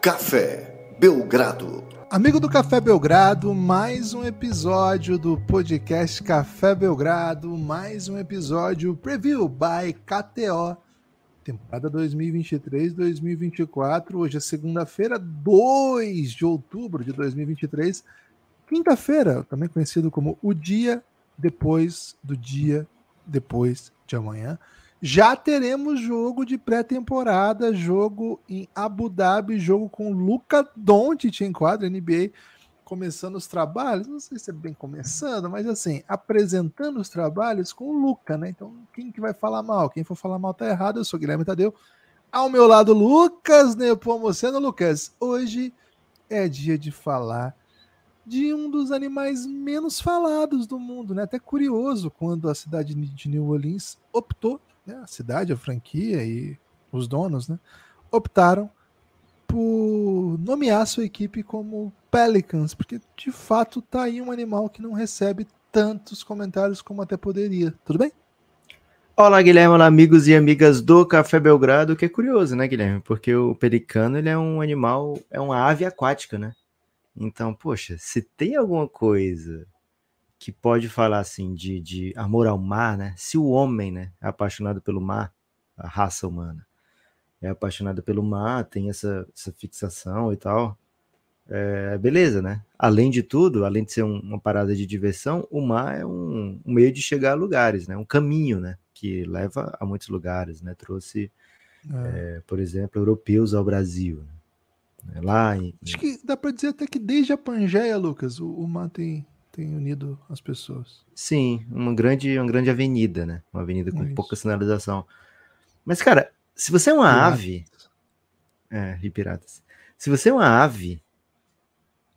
Café Belgrado. Amigo do Café Belgrado, mais um episódio do podcast Café Belgrado, mais um episódio preview by KTO, temporada 2023-2024. Hoje é segunda-feira, 2 de outubro de 2023, quinta-feira, também conhecido como o dia depois do dia depois de amanhã. Já teremos jogo de pré-temporada, jogo em Abu Dhabi, jogo com Luca Doncic em quadro NBA, começando os trabalhos, não sei se é bem começando, mas assim, apresentando os trabalhos com o Luca, né? Então, quem que vai falar mal? Quem for falar mal tá errado. Eu sou Guilherme Tadeu. Ao meu lado, Lucas Nepomuceno. Lucas, hoje é dia de falar de um dos animais menos falados do mundo, né? Até curioso quando a cidade de New Orleans optou né, a cidade, a franquia e os donos, né, optaram por nomear sua equipe como Pelicans, porque de fato tá aí um animal que não recebe tantos comentários como até poderia. Tudo bem? Olá, Guilherme, olá, amigos e amigas do Café Belgrado, que é curioso, né, Guilherme? Porque o pelicano ele é um animal, é uma ave aquática, né? Então, poxa, se tem alguma coisa que pode falar assim de, de amor ao mar, né? Se o homem, né, é apaixonado pelo mar, a raça humana é apaixonada pelo mar, tem essa, essa fixação e tal, é, beleza, né? Além de tudo, além de ser um, uma parada de diversão, o mar é um, um, meio de chegar a lugares, né? Um caminho, né? Que leva a muitos lugares, né? Trouxe, é. É, por exemplo, europeus ao Brasil. Né? Lá em, Acho que dá para dizer até que desde a Pangeia, Lucas, o, o mar tem tem unido as pessoas. Sim, uma grande, uma grande avenida, né? Uma avenida com é pouca sinalização. Mas, cara, se você é uma piratas. ave. É, de piratas. Se você é uma ave,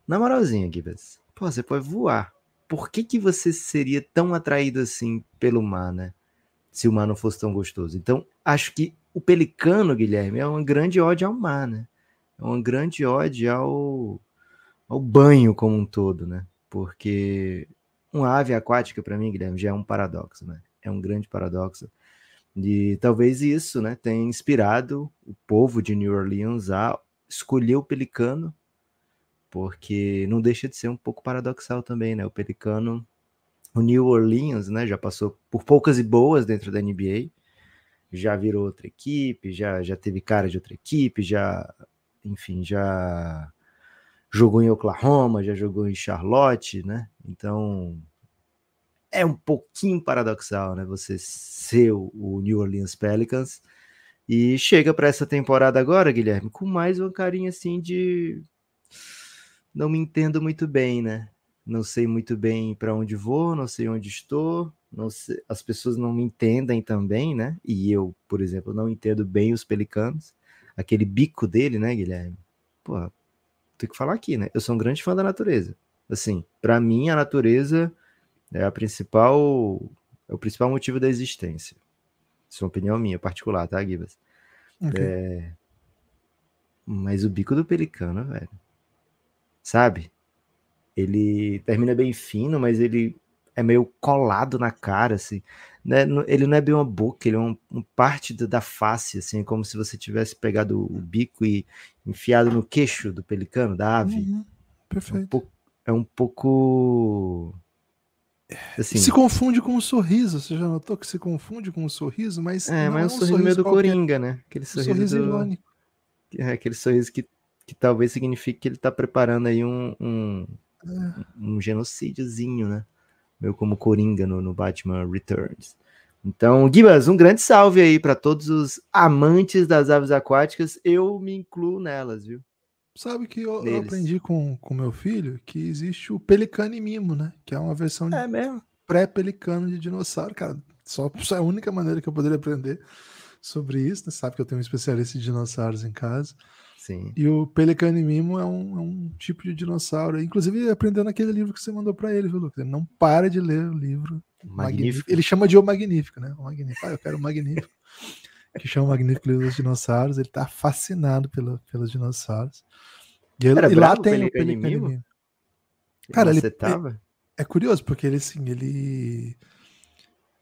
na moralzinha, Gibbs, pô, você pode voar. Por que, que você seria tão atraído assim pelo mar, né? Se o mar não fosse tão gostoso. Então, acho que o pelicano, Guilherme, é uma grande ode ao mar, né? É uma grande ode ao, ao banho como um todo, né? porque uma ave aquática para mim, Guilherme, já é um paradoxo, né? É um grande paradoxo. E talvez isso, né, tenha inspirado o povo de New Orleans a escolher o pelicano, porque não deixa de ser um pouco paradoxal também, né? O pelicano, o New Orleans, né, já passou por poucas e boas dentro da NBA, já virou outra equipe, já já teve cara de outra equipe, já, enfim, já jogou em Oklahoma, já jogou em Charlotte, né? Então é um pouquinho paradoxal, né? Você ser o New Orleans Pelicans e chega para essa temporada agora, Guilherme, com mais uma carinha assim de não me entendo muito bem, né? Não sei muito bem para onde vou, não sei onde estou, sei... as pessoas não me entendem também, né? E eu, por exemplo, não entendo bem os pelicanos, aquele bico dele, né, Guilherme? Porra, tenho que falar aqui, né? Eu sou um grande fã da natureza. Assim, para mim a natureza é a principal é o principal motivo da existência. Isso é uma opinião minha particular, tá, Gibas? Okay. É... Mas o bico do pelicano, velho. Sabe? Ele termina bem fino, mas ele é meio colado na cara, assim né, ele não é bem uma boca, ele é um, um parte da face, assim, é como se você tivesse pegado o bico e enfiado no queixo do pelicano, da ave. Uhum, perfeito. É um pouco. É um pouco assim, se confunde com um sorriso, você já notou que se confunde com um sorriso, mas. É, mas é, é um, sorriso, sorriso meio do qualquer. Coringa, né? Aquele é um sorriso. do... irônico. É, aquele sorriso que, que talvez signifique que ele está preparando aí um, um, é. um genocídiozinho, né? meu como Coringa no, no Batman Returns. Então, Guimas, um grande salve aí para todos os amantes das aves aquáticas. Eu me incluo nelas, viu? Sabe que eu, eu aprendi com, com meu filho que existe o pelicano e mimo, né? Que é uma versão é de pré-pelicano de dinossauro, cara. Só, só é a única maneira que eu poderia aprender sobre isso, né? Sabe que eu tenho um especialista em dinossauros em casa. Sim. E o Pelicanimimo é um, é um tipo de dinossauro. Inclusive, aprendendo aquele livro que você mandou para ele, viu, Lucas? Ele não para de ler o livro. Magnífico. magnífico. Ele chama de O Magnífico, né? O Magnífico. Ah, eu quero o Magnífico. que chama o Magnífico Livro dos Dinossauros. Ele tá fascinado pelo pelos dinossauros. E, ele, e lá tem o Cara, ele, ele, é curioso, porque ele, assim, ele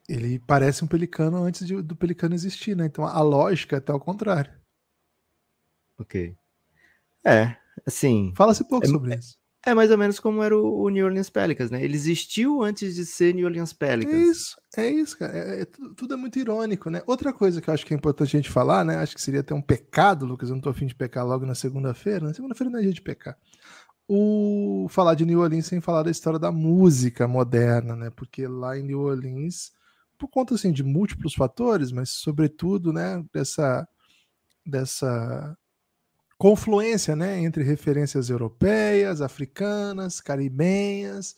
ele parece um pelicano antes de, do pelicano existir, né? Então a lógica é até o contrário. Ok. É, assim. Fala-se pouco é, sobre é, isso. É mais ou menos como era o, o, New Orleans Pelicans, né? Ele existiu antes de ser New Orleans Pelicans. É isso, é isso, cara. É, é, tudo é muito irônico, né? Outra coisa que eu acho que é importante a gente falar, né? Acho que seria até um pecado, Lucas. Eu não tô afim de pecar logo na segunda-feira. Na segunda-feira não é dia de pecar. O falar de New Orleans sem falar da história da música moderna, né? Porque lá em New Orleans, por conta assim de múltiplos fatores, mas sobretudo, né? Dessa dessa confluência né, entre referências europeias, africanas, caribenhas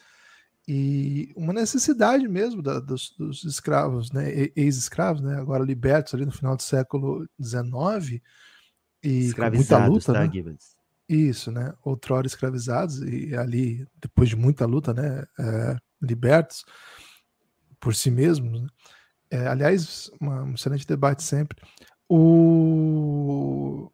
e uma necessidade mesmo da, dos, dos, escravos, né, ex-escravos, né, agora libertos ali no final do século XIX e com muita luta, né? tá, né? Gibbons. Isso, né? Outrora escravizados e ali, depois de muita luta, né, é, libertos por si mesmos. Né? É, aliás, uma, um excelente debate sempre. O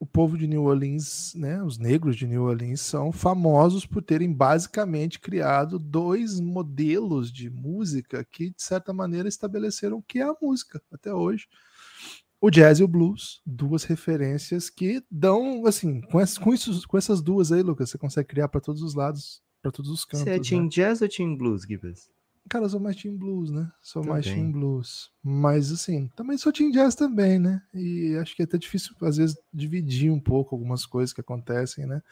o povo de New Orleans, né, os negros de New Orleans são famosos por terem basicamente criado dois modelos de música que de certa maneira estabeleceram o que é a música até hoje. O jazz e o blues, duas referências que dão, assim, com, essa, com, isso, com essas duas aí, Lucas, você consegue criar para todos os lados, para todos os cantos. Você é team né? jazz ou team blues, Gibbs? Cara, eu sou mais Team Blues, né? Sou também. mais Team Blues. Mas, assim, também sou Team Jazz também, né? E acho que é até difícil, às vezes, dividir um pouco algumas coisas que acontecem, né?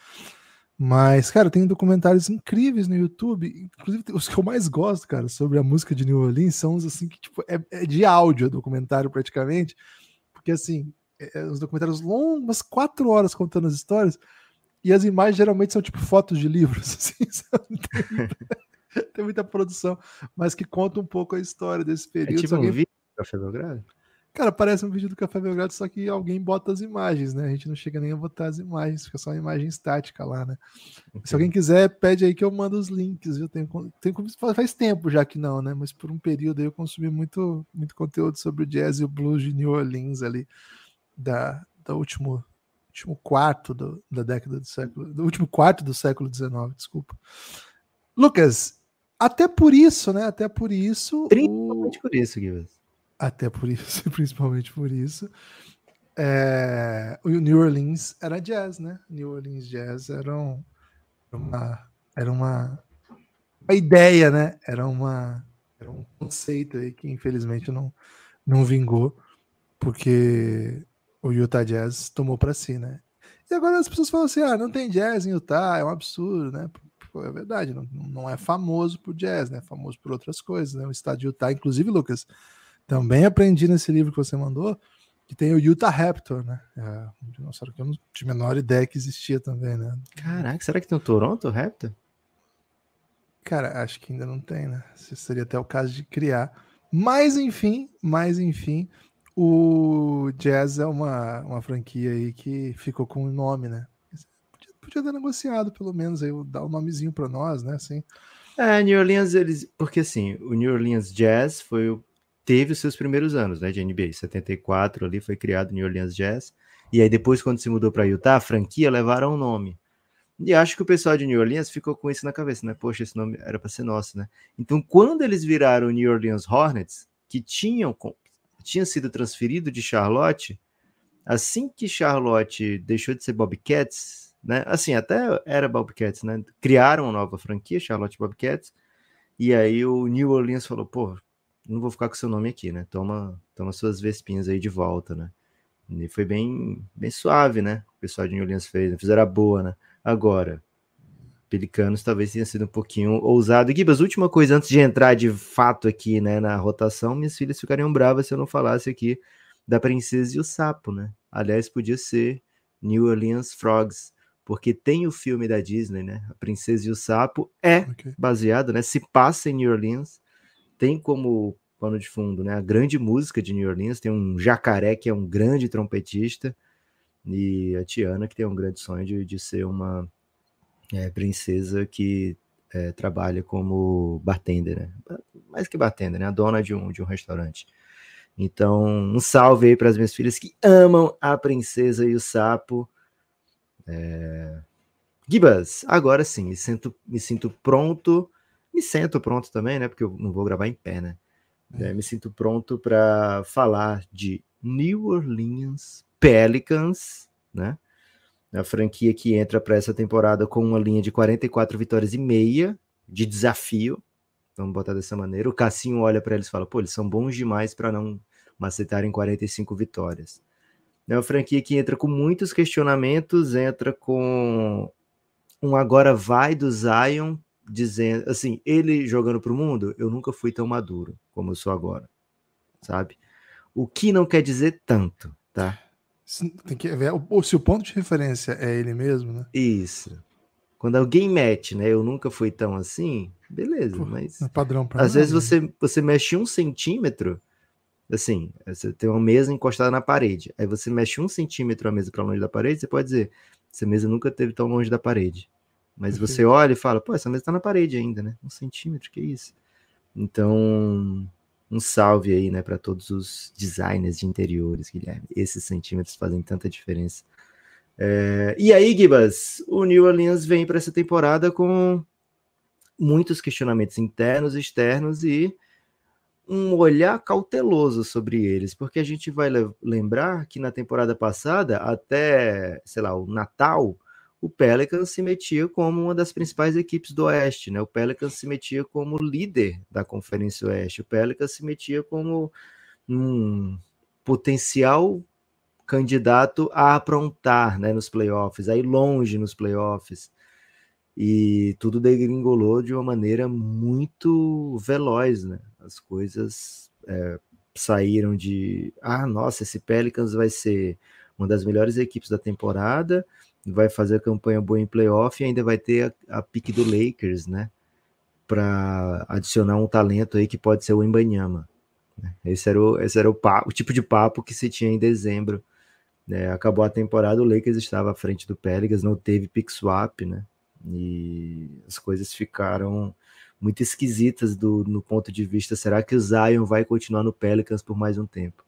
Mas, cara, tem documentários incríveis no YouTube. Inclusive, os que eu mais gosto, cara, sobre a música de New Orleans são os, assim, que, tipo, é, é de áudio, é documentário praticamente. Porque, assim, é, os é documentários longos, umas quatro horas contando as histórias. E as imagens geralmente são, tipo, fotos de livros, assim, tem muita produção, mas que conta um pouco a história desse é período. É tipo alguém... um vídeo do Café Belgrado? Cara, parece um vídeo do Café Belgrado, só que alguém bota as imagens, né? A gente não chega nem a botar as imagens, fica só uma imagem estática lá, né? Okay. Se alguém quiser, pede aí que eu mando os links, viu? Tem, tem, faz tempo já que não, né? Mas por um período aí eu consumi muito, muito conteúdo sobre o jazz e o blues de New Orleans ali, da, da último, último quarto do, da década do século... Do último quarto do século XIX, desculpa. Lucas, até por isso, né? Até por isso. Principalmente o... por isso, Guilherme. Até por isso, principalmente por isso. É... O New Orleans era jazz, né? New Orleans Jazz era, um... era uma. Era uma, uma ideia, né? Era, uma, era um conceito aí que infelizmente não, não vingou, porque o Utah Jazz tomou para si, né? E agora as pessoas falam assim: ah, não tem jazz em Utah, é um absurdo, né? é verdade, não, não é famoso por jazz, né? É famoso por outras coisas, né? O estádio de Utah, inclusive, Lucas, também aprendi nesse livro que você mandou que tem o Utah Raptor, né? É um dinossauro que eu não tinha a menor ideia que existia também, né? Caraca, será que tem o Toronto Raptor? Cara, acho que ainda não tem, né? seria até o caso de criar. Mas enfim, mas enfim, o Jazz é uma, uma franquia aí que ficou com o nome, né? podia ter negociado, pelo menos, aí dar um nomezinho para nós, né? Assim. É, New Orleans, eles. Porque assim, o New Orleans Jazz foi o... teve os seus primeiros anos, né? De NBA. Em 74 ali foi criado o New Orleans Jazz. E aí, depois, quando se mudou para Utah, a franquia levaram o nome. E acho que o pessoal de New Orleans ficou com isso na cabeça, né? Poxa, esse nome era para ser nosso, né? Então, quando eles viraram New Orleans Hornets, que tinham tinha sido transferido de Charlotte, assim que Charlotte deixou de ser Bobcats, né? Assim, até era Bobcats, né? Criaram uma nova franquia, Charlotte Bobcats, e aí o New Orleans falou, pô, não vou ficar com seu nome aqui, né? Toma, toma suas vespinhas aí de volta, né? E foi bem, bem suave, né? O pessoal de New Orleans fez, né? fizeram a boa, né? Agora, Pelicanos talvez tenha sido um pouquinho ousado. Gibas, última coisa antes de entrar de fato aqui, né, na rotação, minhas filhas ficariam bravas se eu não falasse aqui da princesa e o sapo, né? Aliás, podia ser New Orleans Frogs, porque tem o filme da Disney, né? A Princesa e o Sapo é okay. baseado, né? Se passa em New Orleans, tem como pano de fundo, né? A grande música de New Orleans tem um jacaré que é um grande trompetista e a Tiana que tem um grande sonho de, de ser uma é, princesa que é, trabalha como bartender, né? Mais que bartender, né? A dona de um, de um restaurante. Então, um salve aí para as minhas filhas que amam a princesa e o sapo. É... Gibas, agora sim, me sinto, me sinto pronto. Me sento pronto também, né? Porque eu não vou gravar em pé, né? É, é me sinto pronto para falar de New Orleans Pelicans, né? A franquia que entra para essa temporada com uma linha de 44 vitórias e meia de desafio. Vamos botar dessa maneira. O Cassinho olha para eles e fala: pô, eles são bons demais para não macetarem 45 vitórias. É uma franquia que entra com muitos questionamentos, entra com um agora vai do Zion, dizendo assim, ele jogando pro mundo, eu nunca fui tão maduro como eu sou agora, sabe? O que não quer dizer tanto, tá? Tem que ver, ou se o ponto de referência é ele mesmo, né? Isso. Quando alguém mete, né? Eu nunca fui tão assim, beleza, Pô, mas. É padrão pra Às mim, vezes né? você, você mexe um centímetro, Assim, você tem uma mesa encostada na parede. Aí você mexe um centímetro a mesa para longe da parede, você pode dizer, essa mesa nunca esteve tão longe da parede. Mas uhum. você olha e fala, pô, essa mesa está na parede ainda, né? Um centímetro, que isso? Então, um salve aí, né, para todos os designers de interiores, Guilherme. Esses centímetros fazem tanta diferença. É... E aí, Gibas, o New Orleans vem para essa temporada com muitos questionamentos internos e externos e um olhar cauteloso sobre eles, porque a gente vai lembrar que na temporada passada, até, sei lá, o Natal, o Pelicans se metia como uma das principais equipes do Oeste, né? O Pelicans se metia como líder da Conferência Oeste, o Pelicans se metia como um potencial candidato a aprontar, né, nos playoffs, aí longe nos playoffs e tudo degringolou de uma maneira muito veloz, né? as coisas é, saíram de ah, nossa, esse Pelicans vai ser uma das melhores equipes da temporada, vai fazer a campanha boa em playoff e ainda vai ter a, a pique do Lakers, né? Para adicionar um talento aí que pode ser o Embanyama. Né. Esse era, o, esse era o, papo, o tipo de papo que se tinha em dezembro. Né? Acabou a temporada, o Lakers estava à frente do Pelicans, não teve pick swap, né? E as coisas ficaram muito esquisitas do, no ponto de vista, será que o Zion vai continuar no Pelicans por mais um tempo?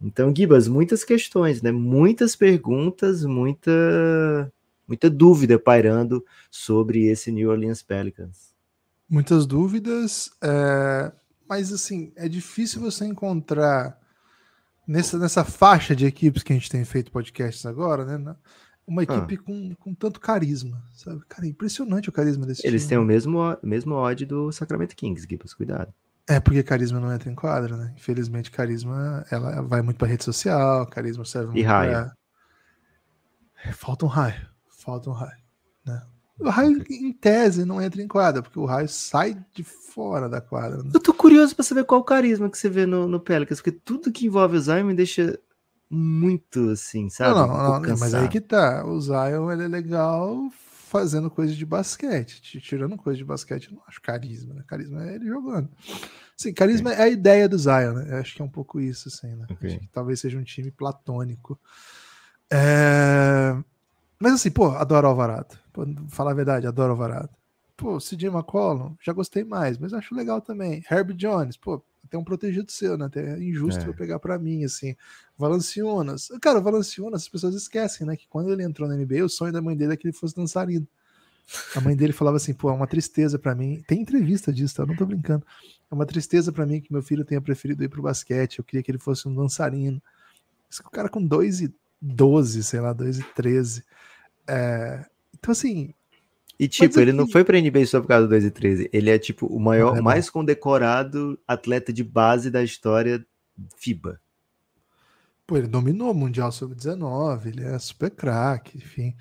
Então, Gibas, muitas questões, né? Muitas perguntas, muita muita dúvida pairando sobre esse New Orleans Pelicans. Muitas dúvidas, é... mas assim, é difícil você encontrar nessa, nessa faixa de equipes que a gente tem feito podcasts agora, né? uma ah. equipe ah. com, com tanto carisma, sabe? Cara, é impressionante o carisma desse Eles time. têm o mesmo, mesmo odd do Sacramento Kings, Gibbs, cuidado. É, porque carisma não entra em quadra né? Infelizmente, carisma, ela vai muito pra rede social, carisma serve muito e raio. Pra... Falta um raio, falta um raio, né? O raio, em tese, não entra em quadra, porque o raio sai de fora da quadra. Né? Eu tô curioso pra saber qual o carisma que você vê no, no Pelicans, porque tudo que envolve o Zion me deixa muito assim, sabe? Não, não, não mas aí que tá. O Zion ele é legal fazendo coisa de basquete, tirando coisa de basquete, eu não acho carisma, né? Carisma é ele jogando. Sim, carisma é a ideia do Zion, né? Eu acho que é um pouco isso, assim, né? Okay. talvez seja um time platônico. É... Mas assim, pô, adoro Alvarado. Pô, falar a verdade, adoro Alvarado. Pô, Sidney McCollum, já gostei mais, mas acho legal também. Herb Jones, pô, tem um protegido seu, né? Até é injusto é. eu pegar para mim, assim. Valanciunas. Cara, o Valanciunas, as pessoas esquecem, né? Que quando ele entrou na NBA, o sonho da mãe dele é que ele fosse dançarino. A mãe dele falava assim, pô, é uma tristeza para mim. Tem entrevista disso, tá? Eu não tô brincando. É uma tristeza para mim que meu filho tenha preferido ir pro basquete. Eu queria que ele fosse um dançarino. esse o cara com 2 e 12, sei lá, 2 e 13. É... Então, assim, e, tipo, ele não assim foi pra NBA só por causa do 2 e 13. Ele é, tipo, o maior, é mais condecorado atleta de base da história FIBA. Pô, ele dominou o Mundial Sub-19, ele é super craque, enfim.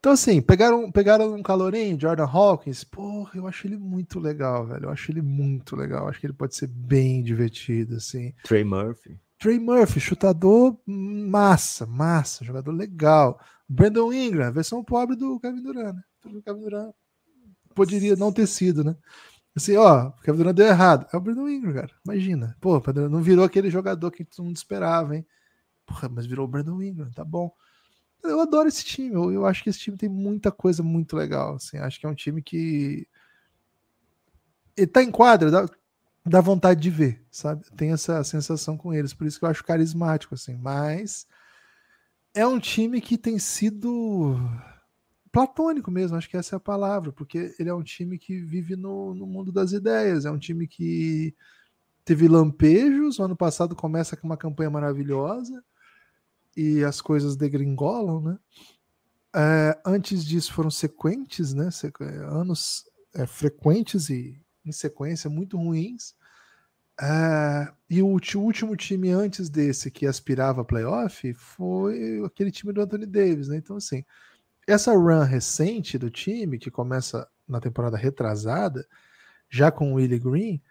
Então, assim, pegaram, pegaram um calorinho, Jordan Hawkins. Porra, eu acho ele muito legal, velho. Eu acho ele muito legal. Eu acho que ele pode ser bem divertido, assim. Trey Murphy. Trey Murphy, chutador massa, massa, jogador legal. Brandon Ingram, versão pobre do Kevin Durant, né? o Kevin Durant poderia não ter sido, né? Assim, ó, o Kevin Durant deu errado. É o Bruno Ingram, cara. Imagina. Pô, não virou aquele jogador que todo mundo esperava, hein? Porra, mas virou o Brandon Ingram, tá bom. Eu adoro esse time. Eu, eu acho que esse time tem muita coisa muito legal. Assim, acho que é um time que. Ele tá em quadra, dá, dá vontade de ver, sabe? Tem essa sensação com eles. Por isso que eu acho carismático, assim. Mas. É um time que tem sido platônico mesmo, acho que essa é a palavra, porque ele é um time que vive no, no mundo das ideias, é um time que teve lampejos, o ano passado começa com uma campanha maravilhosa e as coisas degringolam, né? É, antes disso foram sequentes, né? Sequ... É, anos é, frequentes e em sequência muito ruins. É, e o, o último time antes desse que aspirava a playoff foi aquele time do Anthony Davis, né? Então, assim, essa run recente do time, que começa na temporada retrasada, já com o Willie Green,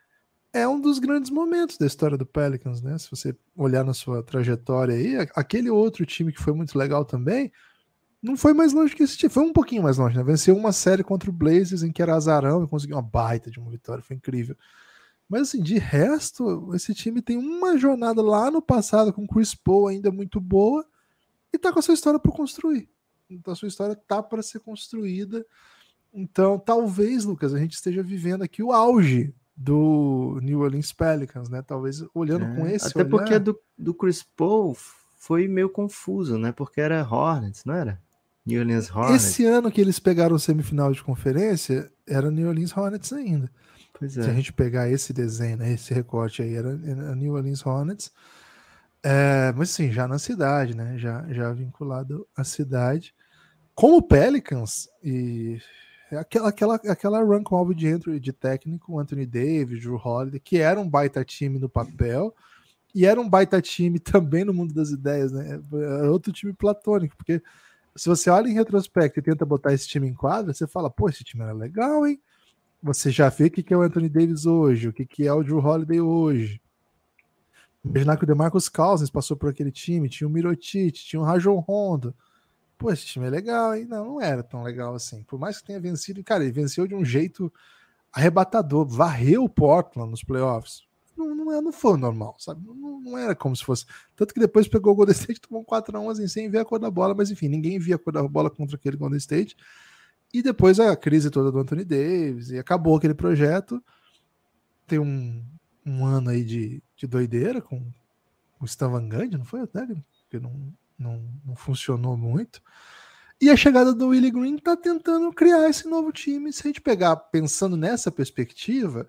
é um dos grandes momentos da história do Pelicans, né? Se você olhar na sua trajetória aí, aquele outro time que foi muito legal também, não foi mais longe que esse time, foi um pouquinho mais longe, né? Venceu uma série contra o Blazers em que era azarão e conseguiu uma baita de uma vitória, foi incrível. Mas assim, de resto, esse time tem uma jornada lá no passado com Chris Paul ainda muito boa e tá com a sua história por construir da então, sua história tá para ser construída. Então, talvez, Lucas, a gente esteja vivendo aqui o auge do New Orleans Pelicans, né? Talvez olhando é, com esse Até olhar... porque do, do Chris Paul foi meio confuso, né? Porque era Hornets, não era? New Orleans Hornets. Esse ano que eles pegaram semifinal de conferência, era New Orleans Hornets ainda. É. Se a é. gente pegar esse desenho, né, esse recorte aí, era, era New Orleans Hornets. É, mas sim, já na cidade, né? Já, já vinculado à cidade com o Pelicans e é aquela, aquela, aquela run com alvo de, entry, de técnico, Anthony Davis, Drew Holiday, que era um baita time no papel e era um baita time também no mundo das ideias, né? Era é outro time platônico, porque se você olha em retrospecto e tenta botar esse time em quadra, você fala, pô, esse time era legal, hein? Você já vê o que é o Anthony Davis hoje, o que é o Drew Holiday hoje. Imaginar que o DeMarcus Cousins passou por aquele time, tinha o Mirotic, tinha o Rajon Rondo, pô, esse time é legal, e não, não era tão legal assim. Por mais que tenha vencido, cara, ele venceu de um jeito arrebatador, varreu o Portland nos playoffs. Não, não, é, não foi normal, sabe? Não, não, era como se fosse. Tanto que depois pegou o Golden State, tomou um 4x1 assim, sem ver a cor da bola, mas enfim, ninguém via a cor da bola contra aquele Golden State. E depois a crise toda do Anthony Davis, e acabou aquele projeto. Tem um, um ano aí de, de doideira com o Stan Van Gundy, não foi o técnico? Porque não, não, não funcionou muito. E a chegada do Willie Green está tentando criar esse novo time. Se a gente pegar pensando nessa perspectiva,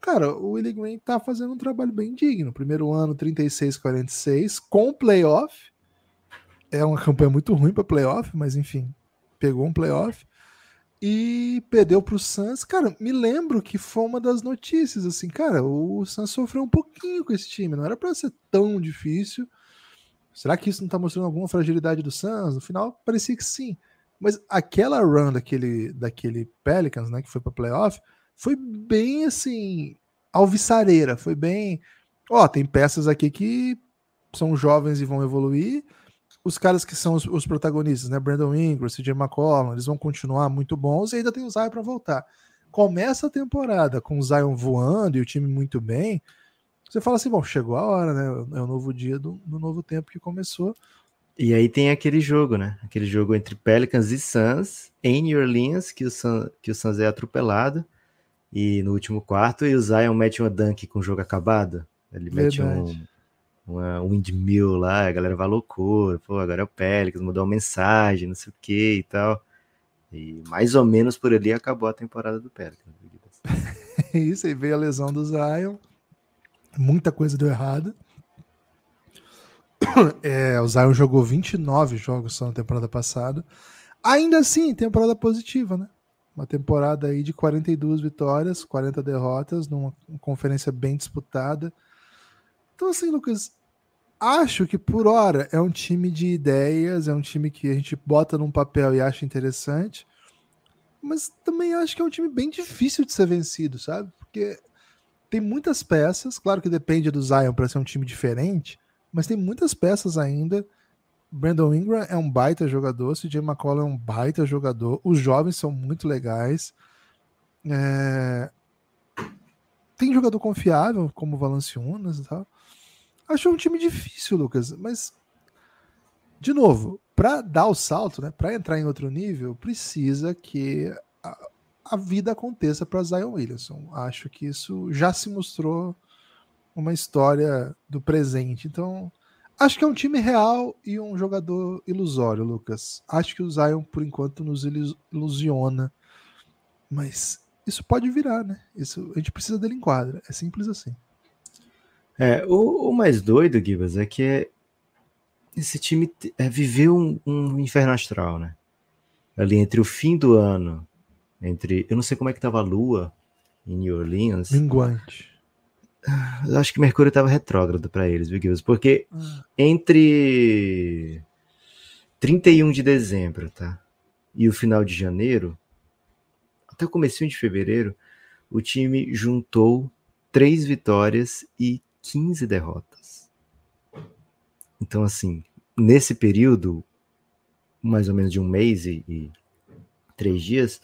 cara, o Willie Green está fazendo um trabalho bem digno. Primeiro ano, 36-46, com playoff. É uma campanha muito ruim para playoff, mas enfim, pegou um playoff e perdeu para o Suns. Cara, me lembro que foi uma das notícias assim, cara, o Suns sofreu um pouquinho com esse time, não era para ser tão difícil. Será que isso não está mostrando alguma fragilidade do Suns? No final, parecia que sim. Mas aquela run daquele, daquele Pelicans, né, que foi para playoff, foi bem assim, alviçareira. Foi bem. Ó, tem peças aqui que são jovens e vão evoluir. Os caras que são os, os protagonistas, né? Brandon Ingram, CJ McCollum, eles vão continuar muito bons e ainda tem o Zion para voltar. Começa a temporada com o Zion voando e o time muito bem você fala assim, bom, chegou a hora, né? É o novo dia do, do novo tempo que começou. E aí tem aquele jogo, né? Aquele jogo entre Pelicans e Suns, em New Orleans, que o, Sun, que o Suns é atropelado. E no último quarto, e o Zion mete uma dunk com o jogo acabado. Ele Verdade. mete um, uma windmill lá, a galera vai loucura. Pô, agora é o Pelicans, mudou uma mensagem, não sei o que e tal. E mais ou menos por ali acabou a temporada do Pelicans. Isso, aí veio a lesão do Zion. Muita coisa deu errado. É, o Zion jogou 29 jogos só na temporada passada. Ainda assim, temporada positiva, né? Uma temporada aí de 42 vitórias, 40 derrotas, numa conferência bem disputada. Então, assim, Lucas, acho que por hora é um time de ideias, é um time que a gente bota num papel e acha interessante. Mas também acho que é um time bem difícil de ser vencido, sabe? Porque tem muitas peças, claro que depende do Zion para ser um time diferente, mas tem muitas peças ainda. Brandon Ingram é um baita jogador, CJ McCollum é um baita jogador, os jovens são muito legais. É... Tem jogador confiável, como o Valanciunas e tal. Acho um time difícil, Lucas, mas de novo, para dar o salto, né, para entrar em outro nível, precisa que a vida aconteça para Zion Williamson. Acho que isso já se mostrou uma história do presente. Então, acho que é um time real e um jogador ilusório, Lucas. Acho que o Zion, por enquanto, nos ilusiona. Mas isso pode virar, né? Isso, a gente precisa dele em quadra. É simples assim. É, o, o mais doido, Gibas, é que é, esse time é, viveu um, um inferno astral, né? Ali entre o fim do ano entre. Eu não sei como é que tava a Lua em New Orleans. Eu acho que Mercúrio estava retrógrado para eles, viu, Guilherme? Porque ah. entre 31 de dezembro, tá? E o final de janeiro, até o começo de fevereiro, o time juntou três vitórias e 15 derrotas. Então, assim, nesse período, mais ou menos de um mês e, e três dias,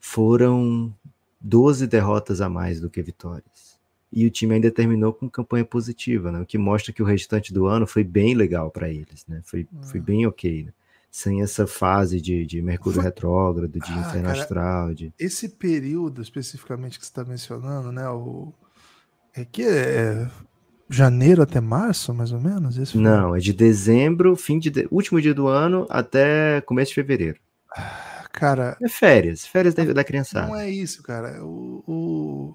foram 12 derrotas a mais do que vitórias. E o time ainda terminou com campanha positiva, né? o que mostra que o restante do ano foi bem legal para eles, né? foi, uhum. foi ah. bem ok. Né? Sem essa fase de, de Mercúrio foi... retrógrado, de ah, inferno cara, astral. De... Esse período especificamente que você está mencionando, né? O... É que é, é janeiro até março, mais ou menos? Esse Não, é de dezembro, fim de, de último dia do ano até começo de fevereiro. Ah cara. É férias, férias da, da criançada. Não é isso, cara. O, o...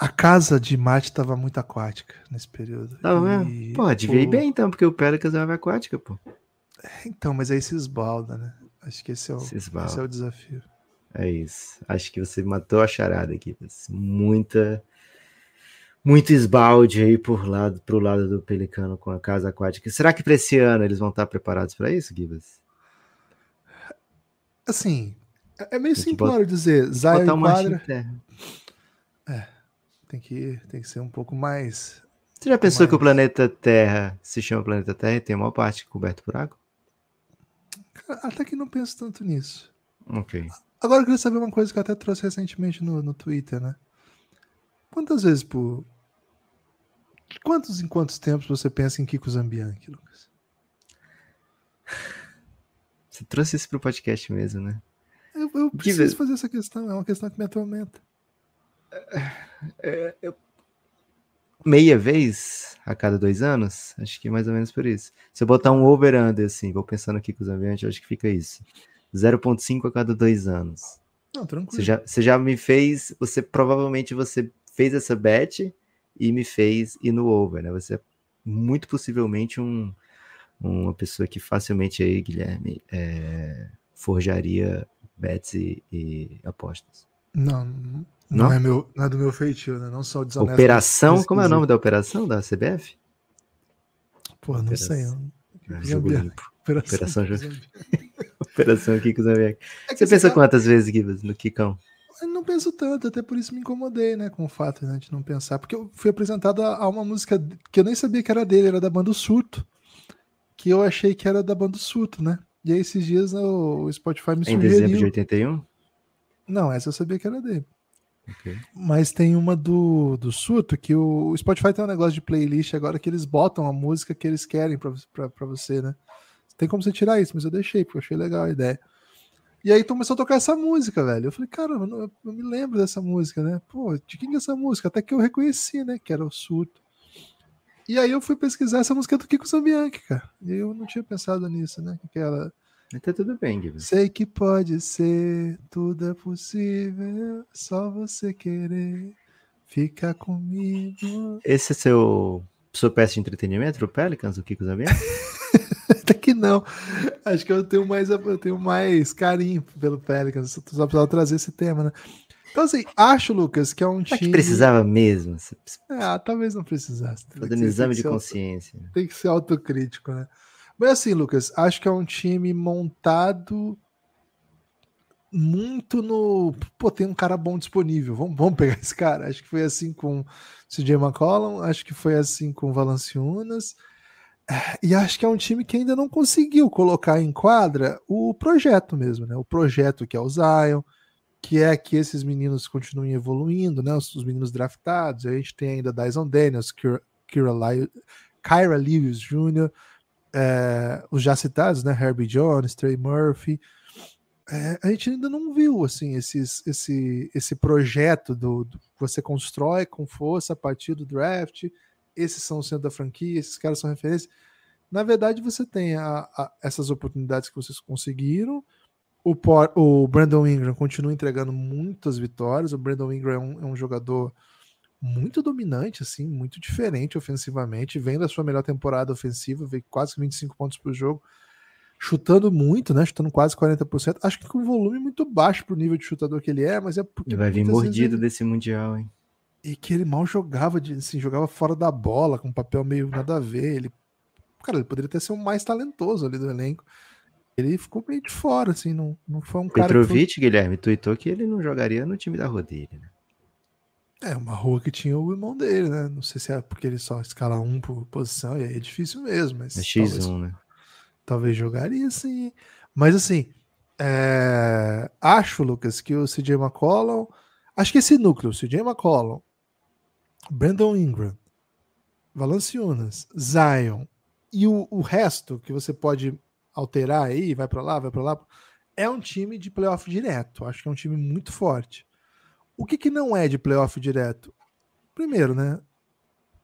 A casa de Mate tava muito aquática nesse período. Tava tá e... Pô, tipo devia ir bem então, porque o Pelicans é aquática, pô. Então, mas aí se esbalda, né? Acho que esse é o, esse é o desafio. É isso. Acho que você matou a charada aqui. Muita muito esbalde aí por lado, pro lado do Pelicano com a casa aquática. Será que para esse ano eles vão estar preparados para isso, Gibas? Assim, é, é meio simplório dizer Zaire quadra. É, tem que, tem que ser um pouco mais. Você já pensou mais... que o planeta Terra se chama planeta Terra e tem uma parte coberta por água? Cara, até que não penso tanto nisso. Ok. Agora eu queria saber uma coisa que eu até trouxe recentemente no, no Twitter, né? Quantas vezes por. Quantos em quantos tempos você pensa em Kiko Zambianchi, Lucas? Você trouxe isso pro podcast mesmo, né? Eu, eu preciso que... fazer essa questão, é uma questão que me atormenta. É, é eu... Meia vez a cada dois anos? Acho que é mais ou menos por isso. Se eu botar um over-under, assim, vou pensando aqui com os ambientes, acho que fica isso. 0,5 a cada dois anos. Não, tranquilo. Você já, você já me fez, você provavelmente você fez essa bet e me fez ir no over, né? Você é muito possivelmente um uma pessoa que facilmente aí, Guilherme, é, forjaria bets e, e apostas. Não, não, não, é meu, não é do meu feitio, né? Não só o desonesto. Operação, como é o nome da operação da CBF? Pô, não operação. sei. Eu... É, jogo limpo. Operação, operação, jogo... operação Kiko Zambiac. É você pensa quantas vezes, Guilherme, no Kikão? Eu não penso tanto, até por isso me incomodei, né, com o fato né, de não pensar, porque eu fui apresentado a, a uma música que eu nem sabia que era dele, era da banda Surto que eu achei que era da banda Suto, né? E aí esses dias né, o Spotify me em sugeriu. Em dezembro de 81? Não, essa eu sabia que era dele. Okay. Mas tem uma do, do Suto que o Spotify tem um negócio de playlist agora que eles botam a música que eles querem para você, né? Tem como você tirar isso, mas eu deixei, porque eu achei legal a ideia. E aí começou a tocar essa música, velho. Eu falei, cara, eu, não, eu me lembro dessa música, né? Pô, de quem é essa música? Até que eu reconheci, né? Que era o Suto. E aí eu fui pesquisar essa música do Kiko Zambianchi, cara. E eu não tinha pensado nisso, né? Que ela. Tá tudo bem, Guilherme. Sei que pode ser, tudo é possível, só você querer ficar comigo. Esse é seu, seu peça de entretenimento, o Pelicans, do Kiko Zambianchi? Até que não. Acho que eu tenho mais, eu tenho mais carinho pelo Pelicans. Só precisava trazer esse tema, né? Então, assim, acho, Lucas, que é um time. time. Que precisava mesmo. É, ah, talvez não precisasse. Fazendo um exame de auto... consciência. Tem que ser autocrítico, né? Mas assim, Lucas, acho que é um time montado muito no. Pô, tem um cara bom disponível. Vamos, vamos pegar esse cara. Acho que foi assim com CJ McCollum, acho que foi assim com Valanciunas. E acho que é um time que ainda não conseguiu colocar em quadra o projeto mesmo, né? O projeto que é o Zion, que é que esses meninos continuem evoluindo, né? Os, os meninos draftados, a gente tem ainda Dyson Daniels, Kyra, Kyra Lewis Jr., é, os já citados, né? Herbie Jones, Trey Murphy. É, a gente ainda não viu assim esses, esse, esse projeto do, do você constrói com força a partir do draft. Esses são o centro da franquia, esses caras são referência. Na verdade, você tem a, a, essas oportunidades que vocês conseguiram o, Por, o Brandon Ingram continua entregando muitas vitórias. O Brandon Ingram é um, é um jogador muito dominante, assim, muito diferente ofensivamente. Vem da sua melhor temporada ofensiva, veio quase 25 pontos por jogo, chutando muito, né? Chutando quase 40%. Acho que com um volume muito baixo para o nível de chutador que ele é, mas é porque. vai vir mordido ele... desse Mundial, hein? E que ele mal jogava, de, assim, jogava fora da bola, com um papel meio nada a ver. Ele, cara, ele poderia até ser o mais talentoso ali do elenco. Ele ficou meio de fora, assim, não, não foi um Petrovic, cara. Petrovic, foi... Guilherme, tuitou que ele não jogaria no time da rua dele, né? É, uma rua que tinha o irmão dele, né? Não sei se é porque ele só escala um por posição, e aí é difícil mesmo. Mas é X1, talvez, né? Talvez jogaria, sim. Mas assim, é... acho, Lucas, que o CJ McCollum. Acho que esse núcleo, CJ McCollum, Brandon Ingram, Valanciunas, Zion e o, o resto que você pode alterar aí, vai para lá, vai para lá. É um time de playoff direto. Acho que é um time muito forte. O que, que não é de playoff direto? Primeiro, né?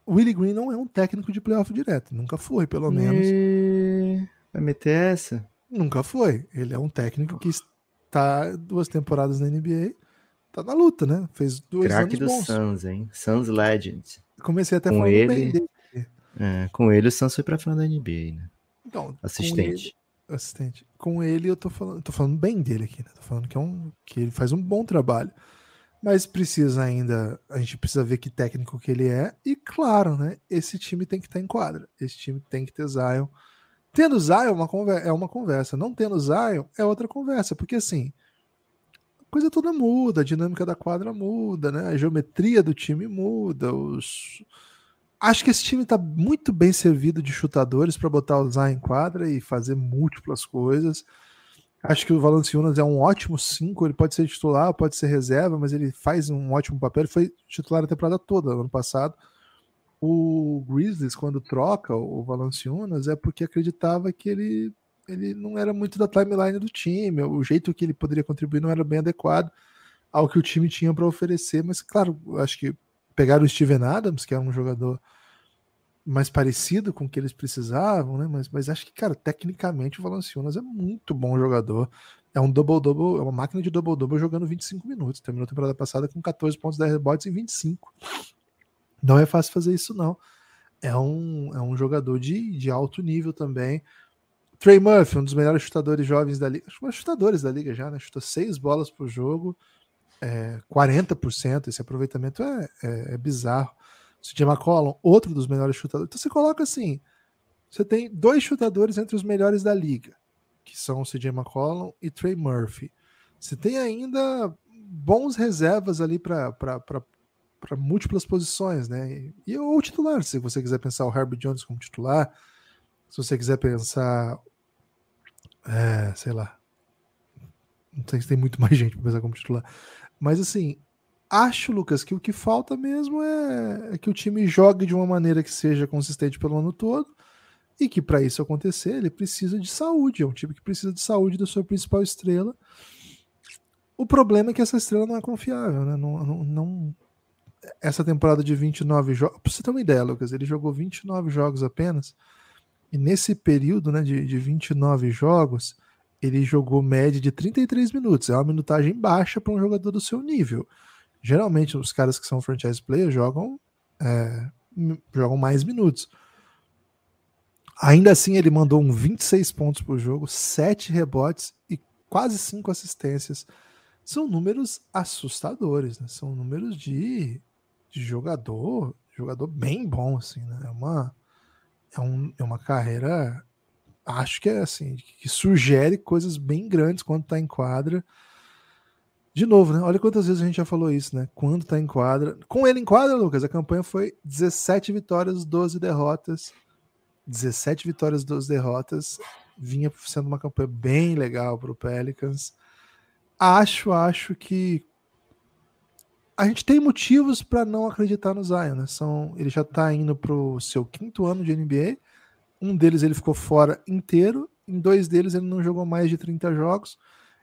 O Willie Green não é um técnico de playoff direto. Nunca foi, pelo menos. Vai meter essa? Nunca foi. Ele é um técnico que está duas temporadas na NBA. Tá na luta, né? Fez dois Crack anos do bons. Suns, hein? Suns Legend. Comecei até com ele. É, com ele, o Suns foi pra final da NBA, né? Então, assistente assistente. Com ele eu tô falando, tô falando bem dele aqui, né? Tô falando que é um que ele faz um bom trabalho. Mas precisa ainda, a gente precisa ver que técnico que ele é e claro, né? Esse time tem que estar tá em quadra. Esse time tem que ter Zion. Tendo Zion é uma conversa, é uma conversa, não tendo Zion é outra conversa, porque assim, a coisa toda muda, a dinâmica da quadra muda, né? A geometria do time muda, os acho que esse time está muito bem servido de chutadores para botar o Zayn em quadra e fazer múltiplas coisas. Acho que o Valanciunas é um ótimo 5, ele pode ser titular, pode ser reserva, mas ele faz um ótimo papel. Ele foi titular a temporada toda, ano passado. O Grizzlies, quando troca o Valanciunas, é porque acreditava que ele, ele não era muito da timeline do time, o jeito que ele poderia contribuir não era bem adequado ao que o time tinha para oferecer, mas claro, acho que Pegaram o Steven Adams, que é um jogador mais parecido com o que eles precisavam, né? Mas, mas acho que, cara, tecnicamente o Valanciunas é muito bom jogador. É um double-double, é uma máquina de double-double jogando 25 minutos. Terminou a temporada passada com 14 pontos, 10 rebotes em 25. Não é fácil fazer isso, não. É um, é um jogador de, de alto nível também. Trey Murphy, um dos melhores chutadores jovens da liga. Acho que chutadores da liga já, né? Chutou seis bolas por jogo é, eh, 40%, esse aproveitamento é, é, é bizarro. CJ McCollum, outro dos melhores chutadores. Então você coloca assim: você tem dois chutadores entre os melhores da liga, que são CJ McCollum e Trey Murphy. Você tem ainda bons reservas ali para múltiplas posições, né? E, ou o titular, se você quiser pensar o Herbie Jones como titular, se você quiser pensar, é, sei lá, não sei se tem muito mais gente para pensar como titular. Mas assim, acho, Lucas, que o que falta mesmo é, é que o time jogue de uma maneira que seja consistente pelo ano todo e que para isso acontecer ele precisa de saúde. É um time que precisa de saúde da sua principal estrela. O problema é que essa estrela não é confiável, né? Não, não, não... Essa temporada de 29 jogos. Pra você ter uma ideia, Lucas, ele jogou 29 jogos apenas. E nesse período né, de, de 29 jogos, ele jogou média de 33 minutos. É uma minutagem baixa para um jogador do seu nível. Geralmente, os caras que são franchise players jogam, é, jogam mais minutos. Ainda assim, ele mandou um 26 pontos por jogo, 7 rebotes e quase 5 assistências. São números assustadores, né? São números de, de jogador, jogador bem bom, assim, né? É uma, é um, é uma carreira acho que é assim, que sugere coisas bem grandes quando está em quadra. De novo, né? Olha quantas vezes a gente já falou isso, né? Quando está em quadra. Com ele em quadra, Lucas, a campanha foi 17 vitórias, 12 derrotas. 17 vitórias, 12 derrotas. Vinha sendo uma campanha bem legal para o Pelicans. Acho, acho que a gente tem motivos para não acreditar no Zion, né? São, ele já está indo para o seu quinto ano de NBA um deles ele ficou fora inteiro, em dois deles ele não jogou mais de 30 jogos,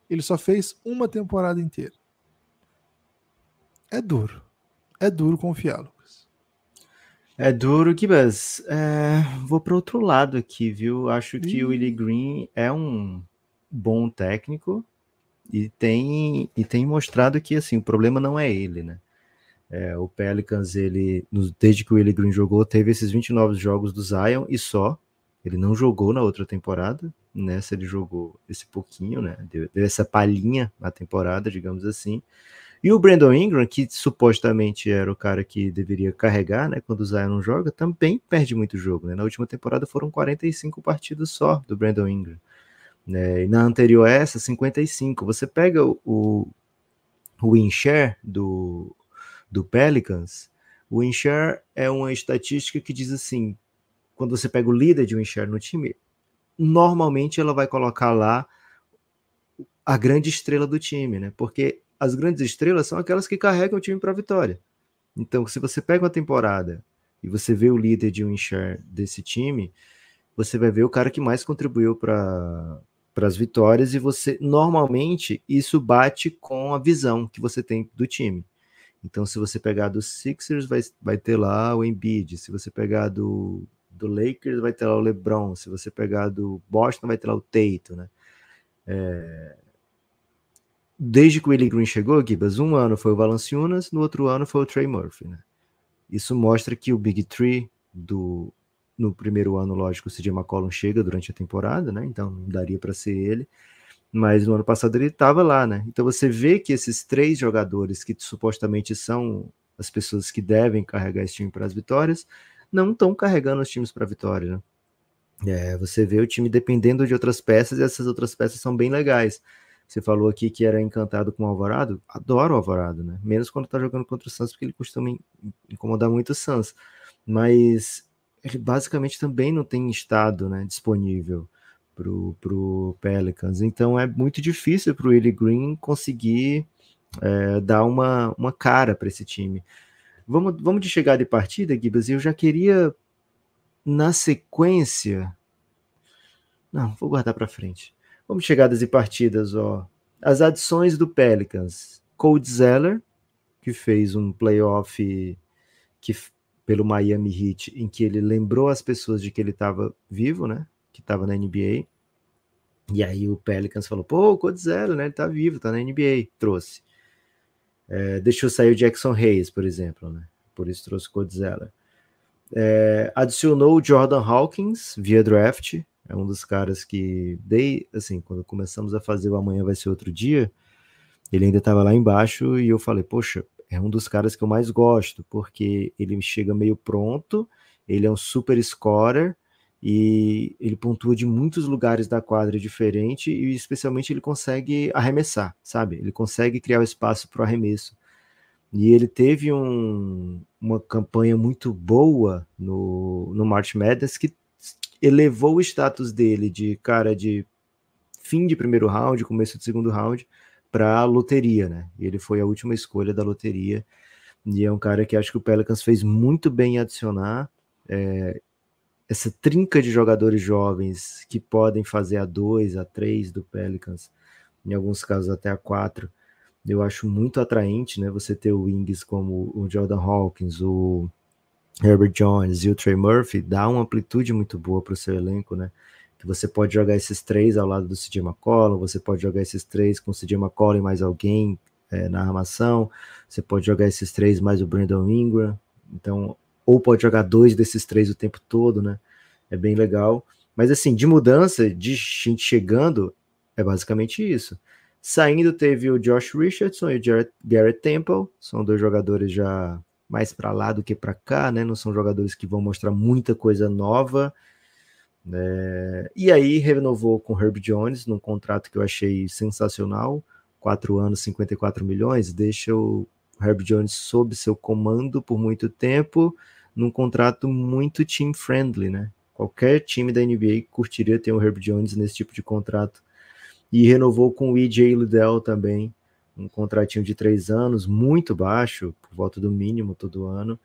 ele só fez uma temporada inteira. É duro. É duro confiar, Lucas. É duro, Gibas. É, vou para outro lado aqui, viu? Acho que o Willie Green é um bom técnico e tem, e tem mostrado que assim o problema não é ele, né? É, o Pelicans, ele, desde que o Willie Green jogou, teve esses 29 jogos do Zion e só, ele não jogou na outra temporada, nessa né? ele jogou esse pouquinho, né? Deu, deu essa palhinha na temporada, digamos assim. E o Brandon Ingram, que supostamente era o cara que deveria carregar, né, quando o Zion não joga, também perde muito jogo, né? Na última temporada foram 45 partidos só do Brandon Ingram. Né? E na anterior a essa, 55. Você pega o, o win share do, do Pelicans, o win share é uma estatística que diz assim, quando você pega o líder de um share no time, normalmente ela vai colocar lá a grande estrela do time, né? Porque as grandes estrelas são aquelas que carregam o time para a vitória. Então, se você pega uma temporada e você vê o líder de um share desse time, você vai ver o cara que mais contribuiu para para as vitórias e você normalmente isso bate com a visão que você tem do time. Então, se você pegar do Sixers, vai, vai ter lá o Embiid. Se você pegar do do Lakers, vai ter lá o LeBron. Se você pegar do Boston, vai ter lá o Teito, né? É... Desde que o Willie Green chegou, Gibas, um ano foi o Valanciunas, no outro ano foi o Trey Murphy, né? Isso mostra que o Big Three do no primeiro ano, lógico, o CJ McCollum chega durante a temporada, né? Então não daria para ser ele. Mas no ano passado ele estava lá, né? Então você vê que esses três jogadores que supostamente são as pessoas que devem carregar esse time para as vitórias, não estão carregando os times para vitória. Né? É, você vê o time dependendo de outras peças e essas outras peças são bem legais. Você falou aqui que era encantado com o Alvarado. Adoro o Alvarado, né? Menos quando tá jogando contra o Santos, porque ele costuma incomodar muito o Santos. Mas ele basicamente também não tem estado né, disponível pro, pro Pelicans. Então é muito difícil pro Willie Green conseguir é, dar uma, uma cara para esse time. Vamos, vamos de chegada e partida, Gibas. Eu já queria, na sequência. Não, vou guardar para frente. Vamos de chegadas e partidas, ó. As adições do Pelicans. Cold Zeller, que fez um playoff que, pelo Miami Heat, em que ele lembrou as pessoas de que ele estava vivo, né? Que estava na NBA. E aí o Pelicans falou: pô, o né? Ele tá vivo, tá na NBA. Trouxe. É, deixou sair o Jackson Reyes, por exemplo, né? Por isso trouxe o Codzella. É, adicionou o Jordan Hawkins via draft, é um dos caras que dei, assim, quando começamos a fazer o amanhã vai ser outro dia, ele ainda estava lá embaixo e eu falei, poxa, é um dos caras que eu mais gosto, porque ele chega meio pronto, ele é um super scorer, e ele pontua de muitos lugares da quadra diferente e especialmente ele consegue arremessar, sabe? Ele consegue criar o espaço para o arremesso. E ele teve um, uma campanha muito boa no, no March Madness que elevou o status dele de cara de fim de primeiro round, começo de segundo round, para loteria, né? Ele foi a última escolha da loteria e é um cara que acho que o Pelicans fez muito bem em adicionar. É, essa trinca de jogadores jovens que podem fazer a 2, a 3 do Pelicans, em alguns casos até a 4, eu acho muito atraente, né? Você ter o Wings como o Jordan Hawkins, o Herbert Jones e o Trey Murphy, dá uma amplitude muito boa para o seu elenco, né? Que você pode jogar esses três ao lado do CJ McCollum, você pode jogar esses três com o CJ McCollum e mais alguém é, na armação, você pode jogar esses três mais o Brandon Ingram. Então, ou pode jogar dois desses três o tempo todo, né? É bem legal. Mas assim, de mudança, de gente chegando, é basicamente isso. Saindo teve o Josh Richardson e o Garrett, Garrett Temple, são dois jogadores já mais para lá do que para cá, né? Não são jogadores que vão mostrar muita coisa nova. É... E aí renovou com Herb Jones num contrato que eu achei sensacional, quatro anos, 54 milhões, deixa o Herb Jones sob seu comando por muito tempo num contrato muito team friendly, né? Qualquer time da NBA curtiria ter o Herb Jones nesse tipo de contrato. E renovou com o E.J. Liddell também, um contratinho de três anos, muito baixo, por volta do mínimo todo ano.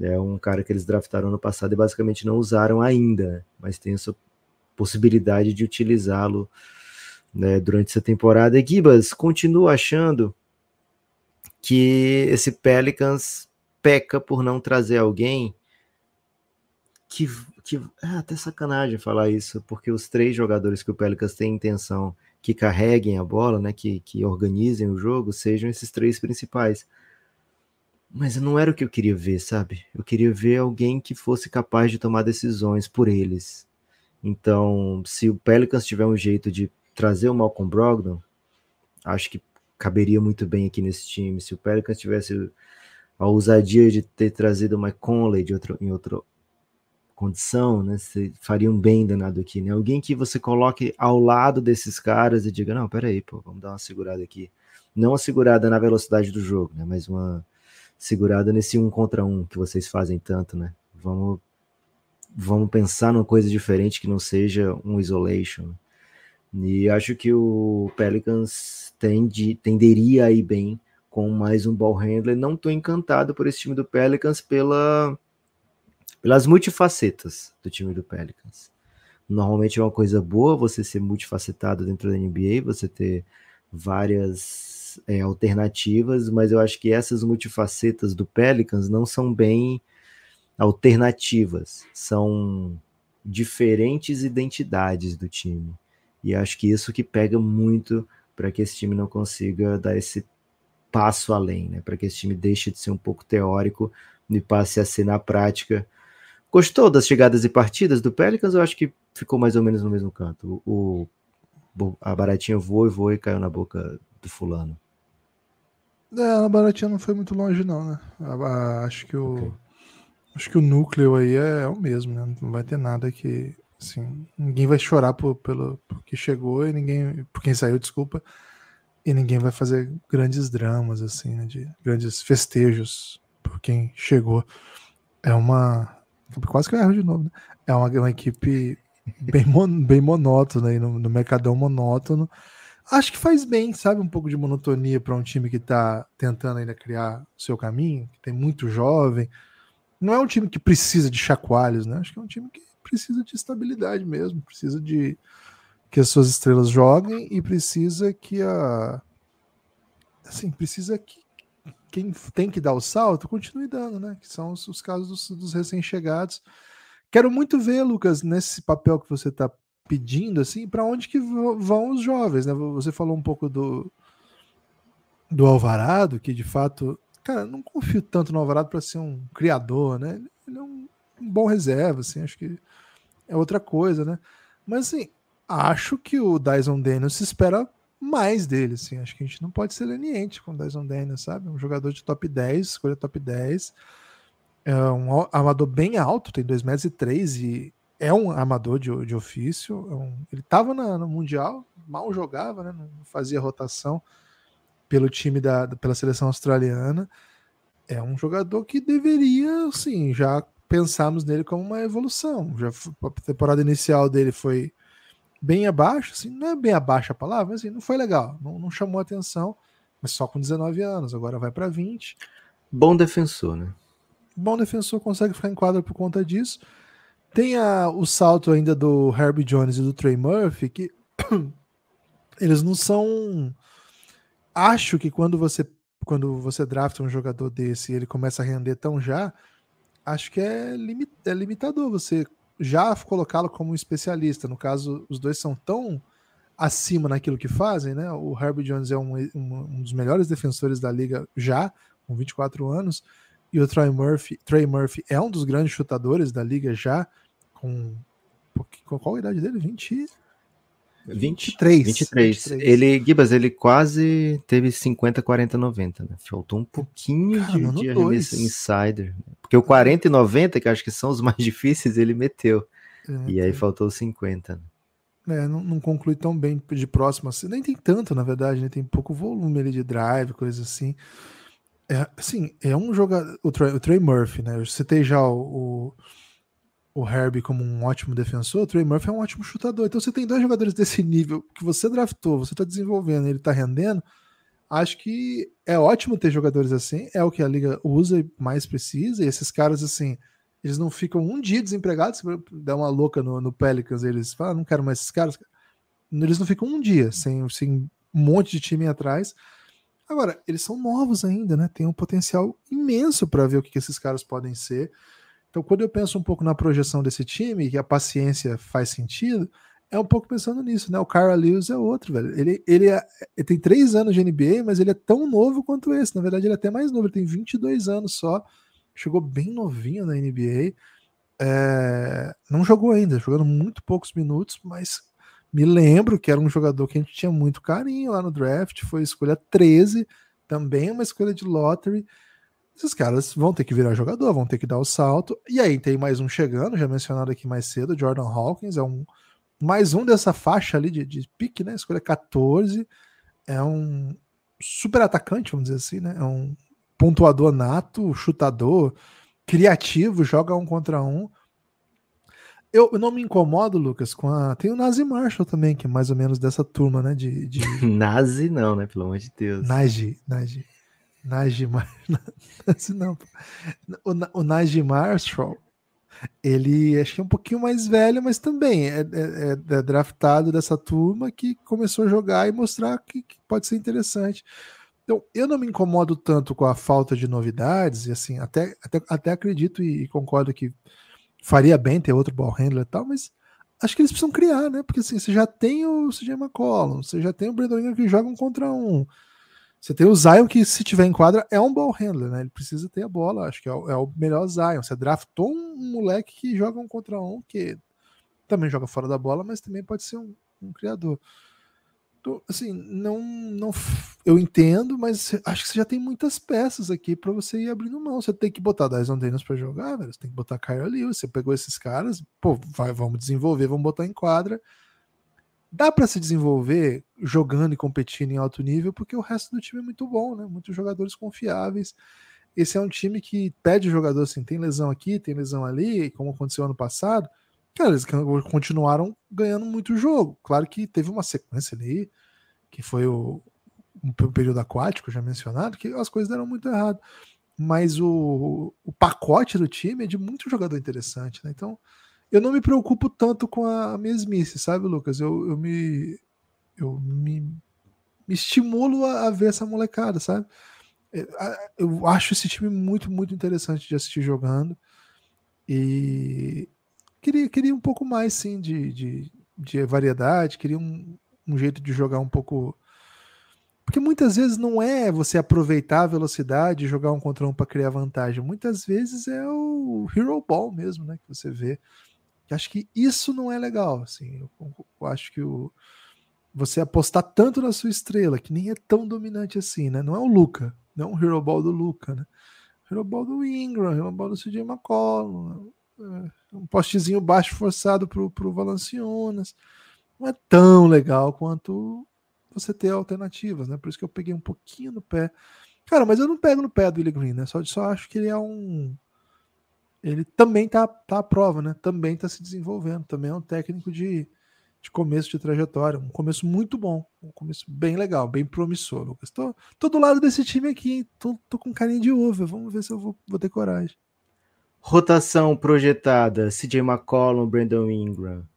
É um cara que eles draftaram no passado e basicamente não usaram ainda, né? mas tem essa possibilidade de utilizá-lo né, durante essa temporada. E Gibas, continuo achando que esse Pelicans peca por não trazer alguém que, que é até sacanagem falar isso, porque os três jogadores que o Pelicans tem intenção que carreguem a bola, né, que, que organizem o jogo, sejam esses três principais. Mas não era o que eu queria ver, sabe? Eu queria ver alguém que fosse capaz de tomar decisões por eles. Então, se o Pelicans tiver um jeito de trazer o Malcolm Brogdon, acho que caberia muito bem aqui nesse time. Se o Pelicans tivesse a ousadia de ter trazido o Mike Conley de outro, em outra condição, né? Você faria um bem danado aqui, né? Alguém que você coloque ao lado desses caras e diga, não, peraí, pô, vamos dar uma segurada aqui. Não uma segurada na velocidade do jogo, né? Mas uma segurada nesse um contra um que vocês fazem tanto, né? Vamos, vamos pensar numa coisa diferente que não seja um isolation. E acho que o Pelicans tende, tenderia a ir bem com mais um ball handler. Não estou encantado por esse time do Pelicans pela, pelas multifacetas do time do Pelicans. Normalmente é uma coisa boa você ser multifacetado dentro da NBA, você ter várias é, alternativas, mas eu acho que essas multifacetas do Pelicans não são bem alternativas, são diferentes identidades do time. E acho que isso que pega muito para que esse time não consiga dar esse passo além, né? Para que esse time deixe de ser um pouco teórico e passe a ser na prática. Gostou das chegadas e partidas do Pelicans? Eu acho que ficou mais ou menos no mesmo canto. O, o a baratinha voou e voou e caiu na boca do fulano. É, a baratinha não foi muito longe, não, né? acho que o. Okay. Acho que o núcleo aí é, é, o mesmo, né? Não vai ter nada que. Assim, ninguém vai chorar por, pelo por que chegou e ninguém. Por quem saiu, desculpa e ninguém vai fazer grandes dramas, assim, né, de grandes festejos por quem chegou. É uma. Quase que eu erro de novo, né? É uma, uma equipe bem, mon, bem monótona aí, no, no Mercadão monótono. Acho que faz bem, sabe? Um pouco de monotonia para um time que está tentando ainda criar o seu caminho, que tem muito jovem. Não é um time que precisa de chacoalhos, né? Acho que é um time que precisa de estabilidade mesmo, precisa de que as suas estrelas joguem e precisa que a assim, precisa que quem tem que dar o salto continue dando, né? Que são os, os casos dos, dos recém-chegados. Quero muito ver, Lucas, nesse papel que você está pedindo, assim, para onde que vão os jovens, né? Você falou um pouco do do Alvarado, que de fato, cara, não confio tanto no Alvarado para ser um criador, né? Ele é um, um bom reserva, assim, acho que é outra coisa, né? Mas assim, acho que o Dyson Daniels se espera mais dele, assim. Acho que a gente não pode ser leniente com o Dyson Daniels, sabe? Um jogador de top 10, escolha top 10. É um armador bem alto, tem 2 metros e 3 e é um armador de, de ofício. É um, ele estava no Mundial, mal jogava, né? Não fazia rotação pelo time da pela seleção australiana. É um jogador que deveria, assim, já pensarmos nele como uma evolução. Já a temporada inicial dele foi bem abaixo, assim, não é bem abaixo a palavra, mas assim, não foi legal, não, não chamou atenção, mas só com 19 anos, agora vai para 20. Bom defensor, né? Bom defensor, consegue ficar em quadra por conta disso. Tem a, o salto ainda do Herbie Jones e do Trey Murphy, que eles não são. Acho que quando você quando você drafta um jogador desse e ele começa a render tão já, acho que é, limit, é limitador você já colocá-lo como um especialista. No caso, os dois são tão acima naquilo que fazem, né? O Herbie Jones é um, um, um dos melhores defensores da liga já, com 24 anos, e o Trey Murphy, Trey Murphy é um dos grandes chutadores da liga já, com. qual a idade dele? 20? 23. 23. 23. Ele, Gibas, ele quase teve 50, 40, 90, né? Faltou um pouquinho Cara, de, de dois. insider. Né? Porque o 40 e 90, que acho que são os mais difíceis, ele meteu. É, e aí faltou 50. Né? É, não, não, conclui tão bem de próxima. Assim. Nem tem tanto, na verdade, né? Tem pouco volume ali de drive, coisa assim. É, assim, é um jogador. O, Trey Murphy, né? Eu citei já o, o o Herbie como um ótimo defensor, o Trey Murphy é um ótimo chutador. Então você tem dois jogadores desse nível que você draftou, você está desenvolvendo, ele está rendendo. Acho que é ótimo ter jogadores assim, é o que a liga usa e mais precisa. E esses caras assim, eles não ficam um dia desempregados, der uma louca no, no Pelicans, eles falam, ah, não quero mais esses caras. Eles não ficam um dia sem, sem um monte de time atrás. Agora, eles são novos ainda, né? Tem um potencial imenso para ver o que, que esses caras podem ser. Então, quando eu penso um pouco na projeção desse time, que a paciência faz sentido, é um pouco pensando nisso, né? O Kyra Lewis é outro, velho. Ele, ele, é, ele, tem três anos de NBA, mas ele é tão novo quanto esse. Na verdade, ele é até mais novo, ele tem 22 anos só. Chegou bem novinho na NBA. É, não jogou ainda, jogando muito poucos minutos, mas me lembro que era um jogador que a gente tinha muito carinho lá no draft. Foi escolha 13, também uma escolha de lottery. Esses caras vão ter que virar jogador, vão ter que dar o salto. E aí tem mais um chegando, já mencionado aqui mais cedo, Jordan Hawkins, é um mais um dessa faixa ali de, de pique, né? Escolha 14. É um super atacante, vamos dizer assim, né? É um pontuador nato, chutador, criativo, joga um contra um. Eu, eu não me incomodo, Lucas, com a. Tem o Nazi Marshall também, que é mais ou menos dessa turma, né? De. de... Nazi não, né? Pelo amor de Deus. Nazi, Nazi. Najimar. Não, o, o Najim Marshall, ele acho que é um pouquinho mais velho, mas também é, é, é, é, draftado dessa turma que começou a jogar e mostrar que, que, pode ser interessante. Então, eu não me incomodo tanto com a falta de novidades, e assim, até, até, até acredito e, e concordo que faria bem ter outro ball handler e tal, mas acho que eles precisam criar, né? Porque assim, você já tem o CJ McCollum, você já tem o Brandon que jogam contra um. Você tem o Zion, que se tiver em quadra, é um ball handler, né? Ele precisa ter a bola, acho que é o, é o melhor Zion. Você draftou um moleque que joga um contra um, que também joga fora da bola, mas também pode ser um, um criador. Então, assim, não, não. Eu entendo, mas acho que você já tem muitas peças aqui para você ir abrindo mão. Você tem que botar Dyson Daniels para jogar, velho. Você tem que botar Kyle Lewis. Você pegou esses caras, pô, vai, vamos desenvolver, vamos botar em quadra dá para se desenvolver jogando e competindo em alto nível, porque o resto do time é muito bom, né? Muitos jogadores confiáveis. Esse é um time que pede jogador assim, tem lesão aqui, tem lesão ali, como aconteceu ano passado. Cara, eles continuaram ganhando muito jogo. Claro que teve uma sequência ali, que foi o, um período aquático, já mencionado, que as coisas deram muito errado. Mas o, o pacote do time é de muito jogador interessante, né? Então, eu não me preocupo tanto com a mesmice, sabe, Lucas? Eu, eu me. Eu me, me estimulo a, a, ver essa molecada, sabe? É, eu acho esse time muito, muito interessante de assistir jogando. E queria, queria um pouco mais, sim, de, de, de variedade, queria um, um jeito de jogar um pouco. Porque muitas vezes não é você aproveitar a velocidade e jogar um contra um para criar vantagem. Muitas vezes é o hero ball mesmo, né? Que você vê que acho que isso não é legal. Assim, eu, eu acho que o, você apostar tanto na sua estrela, que nem é tão dominante assim, né? Não é o Luca, não é o Hero Ball do Luca, né? Hero Ball do Ingram, Hero Ball do CJ McCollum, é, é um postezinho baixo forçado pro, pro Valanciunas. Não é tão legal quanto você ter alternativas, né? Por isso que eu peguei um pouquinho no pé. Cara, mas eu não pego no pé do Willie Green, né? Só, só acho que ele é um ele também está tá à prova, né? Também está se desenvolvendo, também é um técnico de, de começo de trajetória, um começo muito bom, um começo bem legal, bem promissor, Lucas. Tô, do lado desse time aqui, hein? Tô, tô com carinho de uva, vamos ver se eu vou, vou ter coragem. Rotação projetada, CJ McCollum, Brandon Ingram.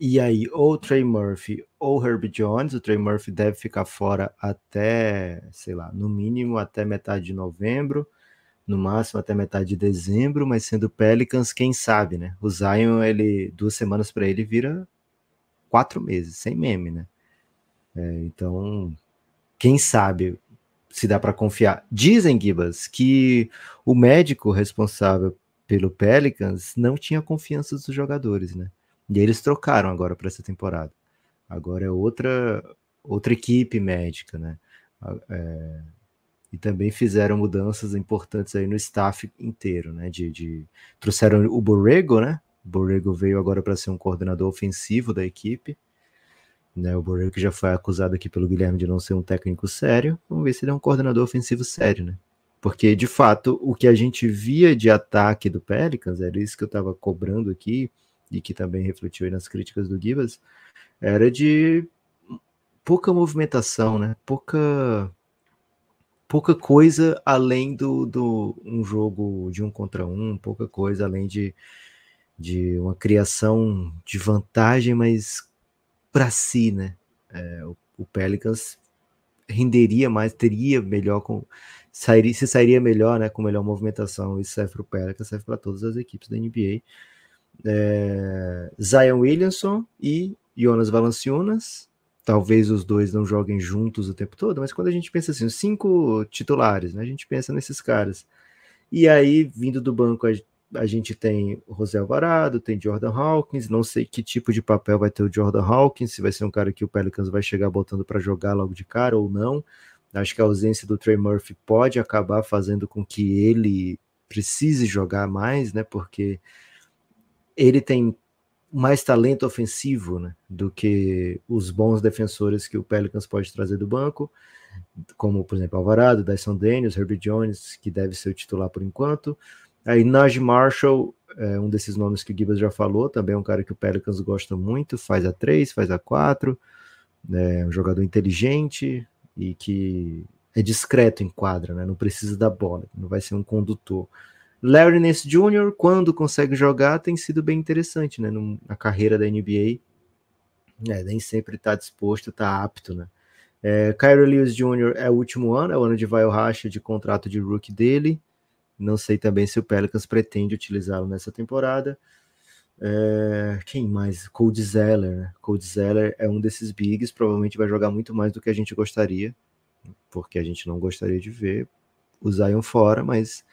E aí, ou Trey Murphy ou Herb Jones, o Trey Murphy deve ficar fora até, sei lá, no mínimo até metade de novembro no máximo até metade de dezembro, mas sendo Pelicans, quem sabe, né? O Zion, ele, duas semanas para ele vira quatro meses, sem meme, né? É, então, quem sabe se dá para confiar. Dizem, Gibas, que o médico responsável pelo Pelicans não tinha confiança dos jogadores, né? E eles trocaram agora para essa temporada. Agora é outra outra equipe médica, né? É, e também fizeram mudanças importantes aí no staff inteiro, né? De, de... trouxeram o Borrego, né? O Borrego veio agora para ser um coordenador ofensivo da equipe. Né, o Borrego que já foi acusado aqui pelo Guilherme de não ser um técnico sério. Vamos ver se ele é um coordenador ofensivo sério, né? Porque, de fato, o que a gente via de ataque do Pelicans, era isso que eu estava cobrando aqui, e que também refletiu nas críticas do Gibas, era de pouca movimentação, né? Pouca pouca coisa além do, do um jogo de um contra um, pouca coisa além de, de uma criação de vantagem, mas para si, né? É, o, o, Pelicans renderia mais, teria melhor com sairia, se sairia melhor, né? Com melhor movimentação. Isso serve para o Pelicans, serve para todas as equipes da NBA. É, Zion Williamson e Jonas Valanciunas Talvez os dois não joguem juntos o tempo todo, mas quando a gente pensa assim, os cinco titulares, né? A gente pensa nesses caras. E aí, vindo do banco, a, a gente tem o José Alvarado, tem Jordan Hawkins, não sei que tipo de papel vai ter o Jordan Hawkins, se vai ser um cara que o Pelicans vai chegar botando para jogar logo de cara ou não. Acho que a ausência do Trey Murphy pode acabar fazendo com que ele precise jogar mais, né? Porque ele tem mais talento ofensivo né, do que os bons defensores que o Pelicans pode trazer do banco, como, por exemplo, Alvarado, Dyson Daniels, Herbie Jones, que deve ser o titular por enquanto. Aí Naj Marshall, é um desses nomes que o Gibbs já falou, também é um cara que o Pelicans gosta muito, faz a 3, faz a 4, é né, um jogador inteligente e que é discreto em quadra, né, não precisa da bola, não vai ser um condutor. Larry Nance Jr., quando consegue jogar, tem sido bem interessante, né? Na carreira da NBA. É, nem sempre está disposto, está apto, né? É, Kyrie Lewis Jr. é o último ano, é o ano de vai racha de contrato de rookie dele. Não sei também se o Pelicans pretende utilizá-lo nessa temporada. É, quem mais? Cold Zeller, né? Cold Zeller é um desses bigs, provavelmente vai jogar muito mais do que a gente gostaria, porque a gente não gostaria de ver o Zion fora, mas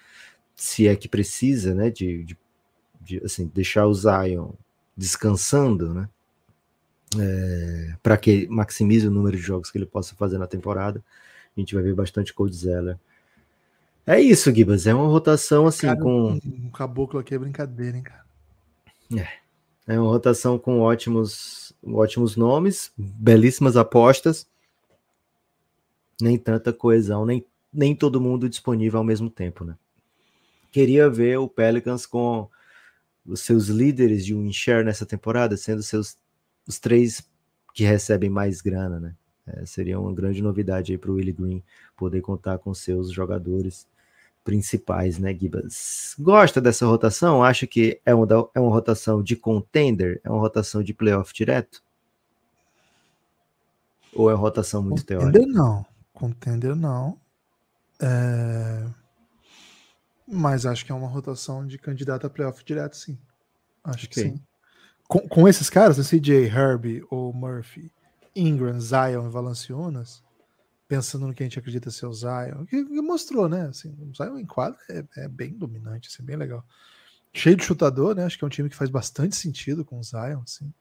se é que precisa, né, de, de, de assim, deixar o Zion descansando, né, é, para que maximize o número de jogos que ele possa fazer na temporada. A gente vai ver bastante Coldzeller. Zeller. É isso, Gibas. É uma rotação assim cara, com. Um caboclo aqui é brincadeira, hein, cara. É. É uma rotação com ótimos, ótimos nomes, belíssimas apostas. Nem tanta coesão, nem, nem todo mundo disponível ao mesmo tempo, né? queria ver o Pelicans com os seus líderes de share nessa temporada, sendo seus os três que recebem mais grana, né? É, seria uma grande novidade aí para o Willie Green poder contar com seus jogadores principais, né, Gibas? Gosta dessa rotação? Acha que é uma, é uma rotação de contender? É uma rotação de playoff direto? Ou é rotação muito contender teórica? Contender não. Contender não. É... Mas acho que é uma rotação de candidato a playoff direto, sim. Acho okay. que sim. Com, com esses caras, né, CJ, Herbie ou Murphy, Ingram, Zion e Valanciunas, pensando no que a gente acredita ser o Zion, que, que mostrou, né? Assim, o Zion em quadro é, é, bem dominante, assim, bem legal. Cheio de chutador, né? Acho que é um time que faz bastante sentido com o Zion, assim.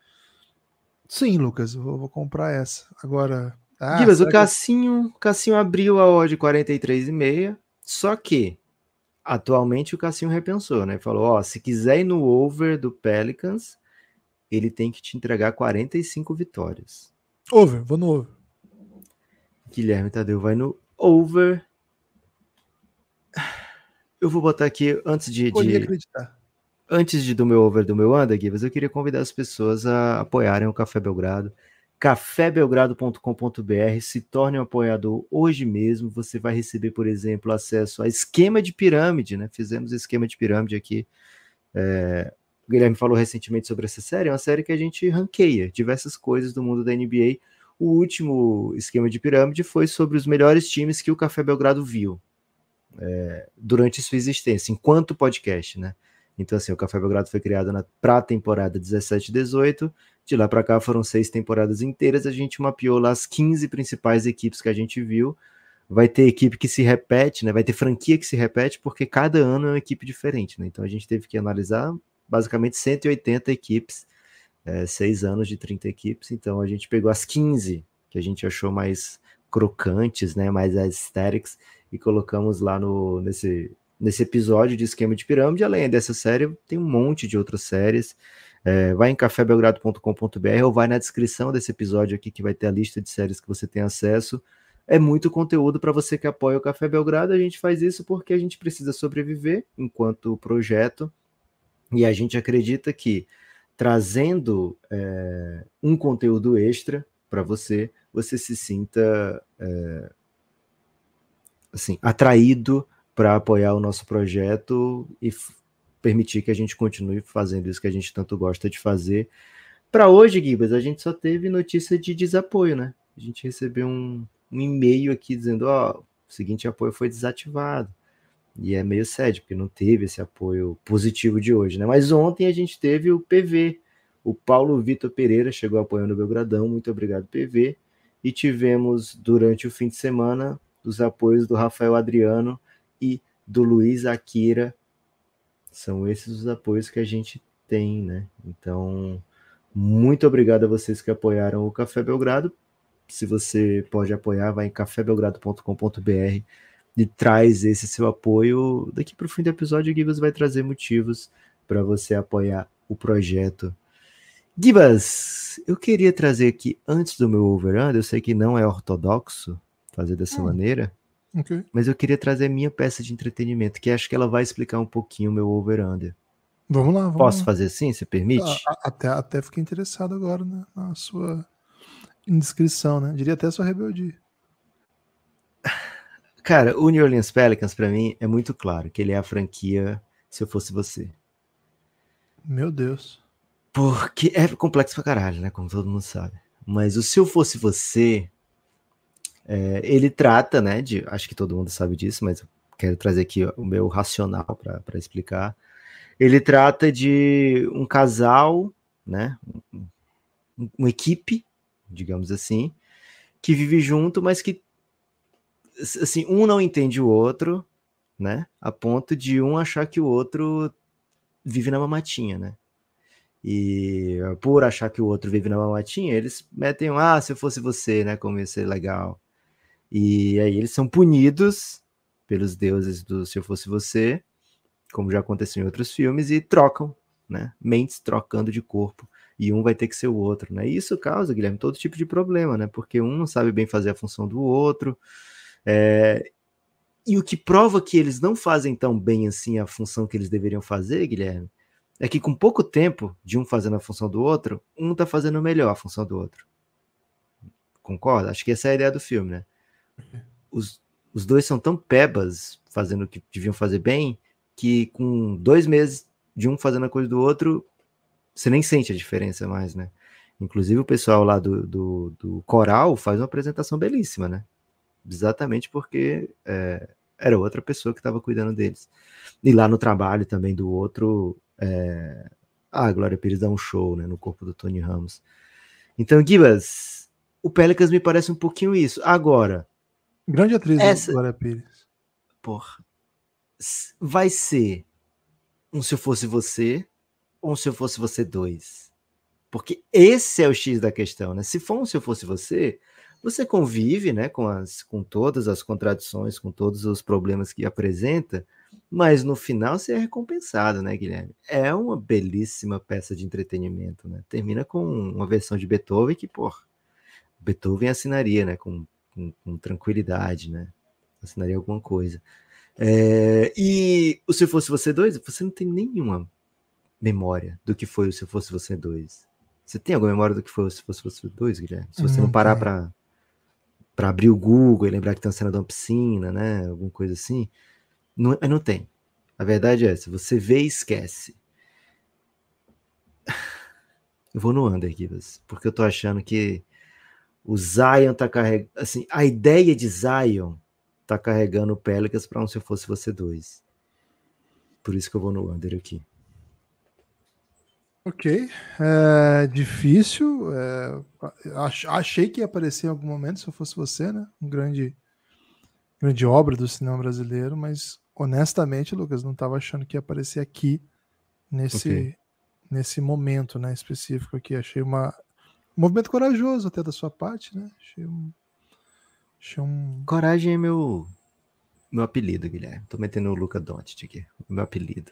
Sim, Lucas, eu vou, vou comprar essa. Agora. Ah, Gibas, o Cassinho, que... Cassinho abriu a odd 43,5, só que atualmente o Cassinho repensou, né? Falou: ó, se quiser ir no over do Pelicans, ele tem que te entregar 45 vitórias. Over, vou no over. Guilherme Tadeu vai no over. Eu vou botar aqui antes de. de acreditar. Antes de do meu over do meu under, Givas, eu queria convidar as pessoas a apoiarem o Café Belgrado cafébelgrado.com.br, se torne um apoiador hoje mesmo, você vai receber, por exemplo, acesso a esquema de pirâmide, né? Fizemos esquema de pirâmide aqui. É... O Guilherme falou recentemente sobre essa série, é uma série que a gente ranqueia diversas coisas do mundo da NBA. O último esquema de pirâmide foi sobre os melhores times que o Café Belgrado viu é... durante sua existência, enquanto podcast, né? Então, assim, o Café Belgrado foi criado na, pré temporada 17-18 de lá para cá foram seis temporadas inteiras, a gente mapeou lá as 15 principais equipes que a gente viu. Vai ter equipe que se repete, né? Vai ter franquia que se repete, porque cada ano é uma equipe diferente, né? Então a gente teve que analisar basicamente 180 equipes, é, seis anos de 30 equipes. Então a gente pegou as 15 que a gente achou mais crocantes, né? Mais aesthetics, e colocamos lá no, nesse, nesse episódio de Esquema de Pirâmide. Além dessa série, tem um monte de outras séries. É, vai em cafébelgrado.com.br ou vai na descrição desse episódio aqui que vai ter a lista de séries que você tem acesso. É muito conteúdo para você que apoia o Café Belgrado. A gente faz isso porque a gente precisa sobreviver enquanto projeto e a gente acredita que trazendo é, um conteúdo extra para você, você se sinta é, assim atraído para apoiar o nosso projeto e permitir que a gente continue fazendo isso que a gente tanto gosta de fazer. Para hoje, Guibas, a gente só teve notícia de desapoio, né? A gente recebeu um, um e-mail aqui dizendo: ó, oh, o seguinte apoio foi desativado. E é meio sério porque não teve esse apoio positivo de hoje, né? Mas ontem a gente teve o PV. O Paulo Vitor Pereira chegou apoiando o Belgradão. Muito obrigado, PV. E tivemos durante o fim de semana os apoios do Rafael Adriano e do Luiz Akira são esses os apoios que a gente tem, né? Então, muito obrigado a vocês que apoiaram o Café Belgrado. Se você pode apoiar, vai em cafébelgrado.com.br e traz esse seu apoio. Daqui para o fim do episódio, o Gibas vai trazer motivos para você apoiar o projeto. Gibas, eu queria trazer aqui, antes do meu overhand. eu sei que não é ortodoxo fazer dessa é. maneira, Okay. Mas eu queria trazer minha peça de entretenimento, que acho que ela vai explicar um pouquinho o meu over-under. Vamos lá. Vamos Posso lá. fazer assim? Você permite? Ah, até, até fiquei interessado agora né, na sua indiscrição, né? Diria até sua rebeldia. Cara, o New Orleans Pelicans, para mim, é muito claro que ele é a franquia Se Eu Fosse Você. Meu Deus. Porque é complexo pra caralho, né? Como todo mundo sabe. Mas o Se Eu Fosse Você é, ele trata, né, de, acho que todo mundo sabe disso, mas eu quero trazer aqui o meu racional para explicar. Ele trata de um casal, né, um, uma equipe, digamos assim, que vive junto, mas que assim, um não entende o outro, né, a ponto de um achar que o outro vive na mamatinha, né? E por achar que o outro vive na mamatinha, eles metem um, ah, se eu fosse você, né? Como ia ser legal. E aí eles são punidos pelos deuses do Se Eu Fosse Você, como já aconteceu em outros filmes, e trocam, né? Mentes trocando de corpo. E um vai ter que ser o outro, né? E isso causa, Guilherme, todo tipo de problema, né? Porque um não sabe bem fazer a função do outro. É... E o que prova que eles não fazem tão bem assim a função que eles deveriam fazer, Guilherme, é que com pouco tempo de um fazendo a função do outro, um tá fazendo melhor a função do outro. Concorda? Acho que essa é a ideia do filme, né? os, os dois são tão pebas fazendo o que deviam fazer bem, que com dois meses de um fazendo a coisa do outro, você nem sente a diferença mais, né? Inclusive o pessoal lá do, do, do coral faz uma apresentação belíssima, né? Exatamente porque é, era outra pessoa que estava cuidando deles. E lá no trabalho também do outro, é, ah, a Glória Pires dá um show né, no corpo do Tony Ramos. Então, Gibas, o Pelicans me parece um pouquinho isso. Agora, Grande atriz, né, Essa... Glória Pires. Porra. Vai ser um Se Eu Fosse Você ou um Se Eu Fosse Você dois Porque esse é o X da questão, né? Se for um Se Eu Fosse Você, você convive né, com, as, com todas as contradições, com todos os problemas que apresenta, mas no final você é recompensado, né, Guilherme? É uma belíssima peça de entretenimento, né? Termina com uma versão de Beethoven que, pô, Beethoven assinaria, né? Com com, com tranquilidade, né? Assinaria alguma coisa. É, e o Se Fosse Você dois? você não tem nenhuma memória do que foi o Se Fosse Você dois? Você tem alguma memória do que foi o Se Fosse Você dois, Guilherme? Se você não, parar para para abrir o Google e lembrar que tem uma cena de uma piscina, né? Alguma coisa assim. Não, não tem. A verdade é essa. Você vê e esquece. Eu vou no under, Givas, porque eu tô achando que o Zion tá carregando. Assim, a ideia de Zion tá carregando o Pelicans para um se eu fosse você dois. Por isso que eu vou no Under aqui. Ok. É, difícil. É, achei que ia aparecer em algum momento, se eu fosse você, né? Um grande, grande obra do cinema brasileiro, mas honestamente, Lucas, não estava achando que ia aparecer aqui nesse, okay. nesse momento né, específico aqui. Achei uma movimento corajoso até da sua parte, né? Achei um, achei um... Coragem é meu, meu apelido, Guilherme. Tô metendo o Luca Dontit aqui, meu apelido.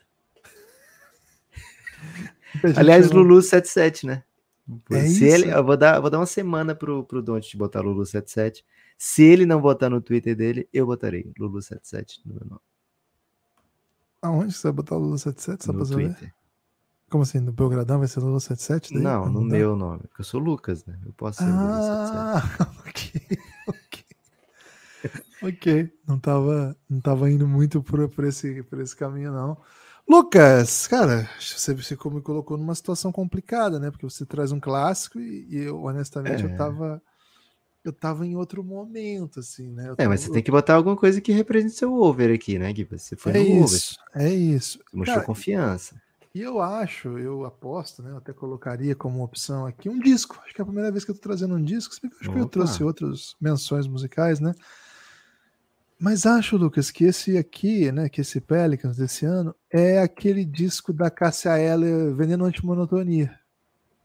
Aliás, não... Lulu77, né? É Se isso. ele, eu vou dar, vou dar uma semana pro, pro Doncic botar Lulu77. Se ele não botar no Twitter dele, eu botarei Lulu77 no meu nome. Aonde você vai botar o Lulu 77 Só no pra Twitter. Saber? Como assim? No Belgradão vai ser Lula 77? Daí? Não, no meu nome. Porque eu sou Lucas, né? Eu posso ser ah, Lula 77. ok, ok. ok. Não estava, não tava indo muito por, por, esse, por esse caminho, não. Lucas, cara, você, você me colocou numa situação complicada, né? Porque você traz um clássico e, e eu, honestamente, é. eu tava eu tava em outro momento, assim, né? É, mas você tem que botar alguma coisa que represente seu over aqui, né, Gui? Você foi é no isso, over. É isso. Você mostrou Cara, confiança. E eu acho, eu aposto, né? Eu até colocaria como opção aqui um disco. Acho que é a primeira vez que eu tô trazendo um disco, se que acho Opa. que eu trouxe outras menções musicais, né? Mas acho, Lucas, que esse aqui, né, que esse Pelicans desse ano, é aquele disco da Cássia Heller Veneno Antimonotonia,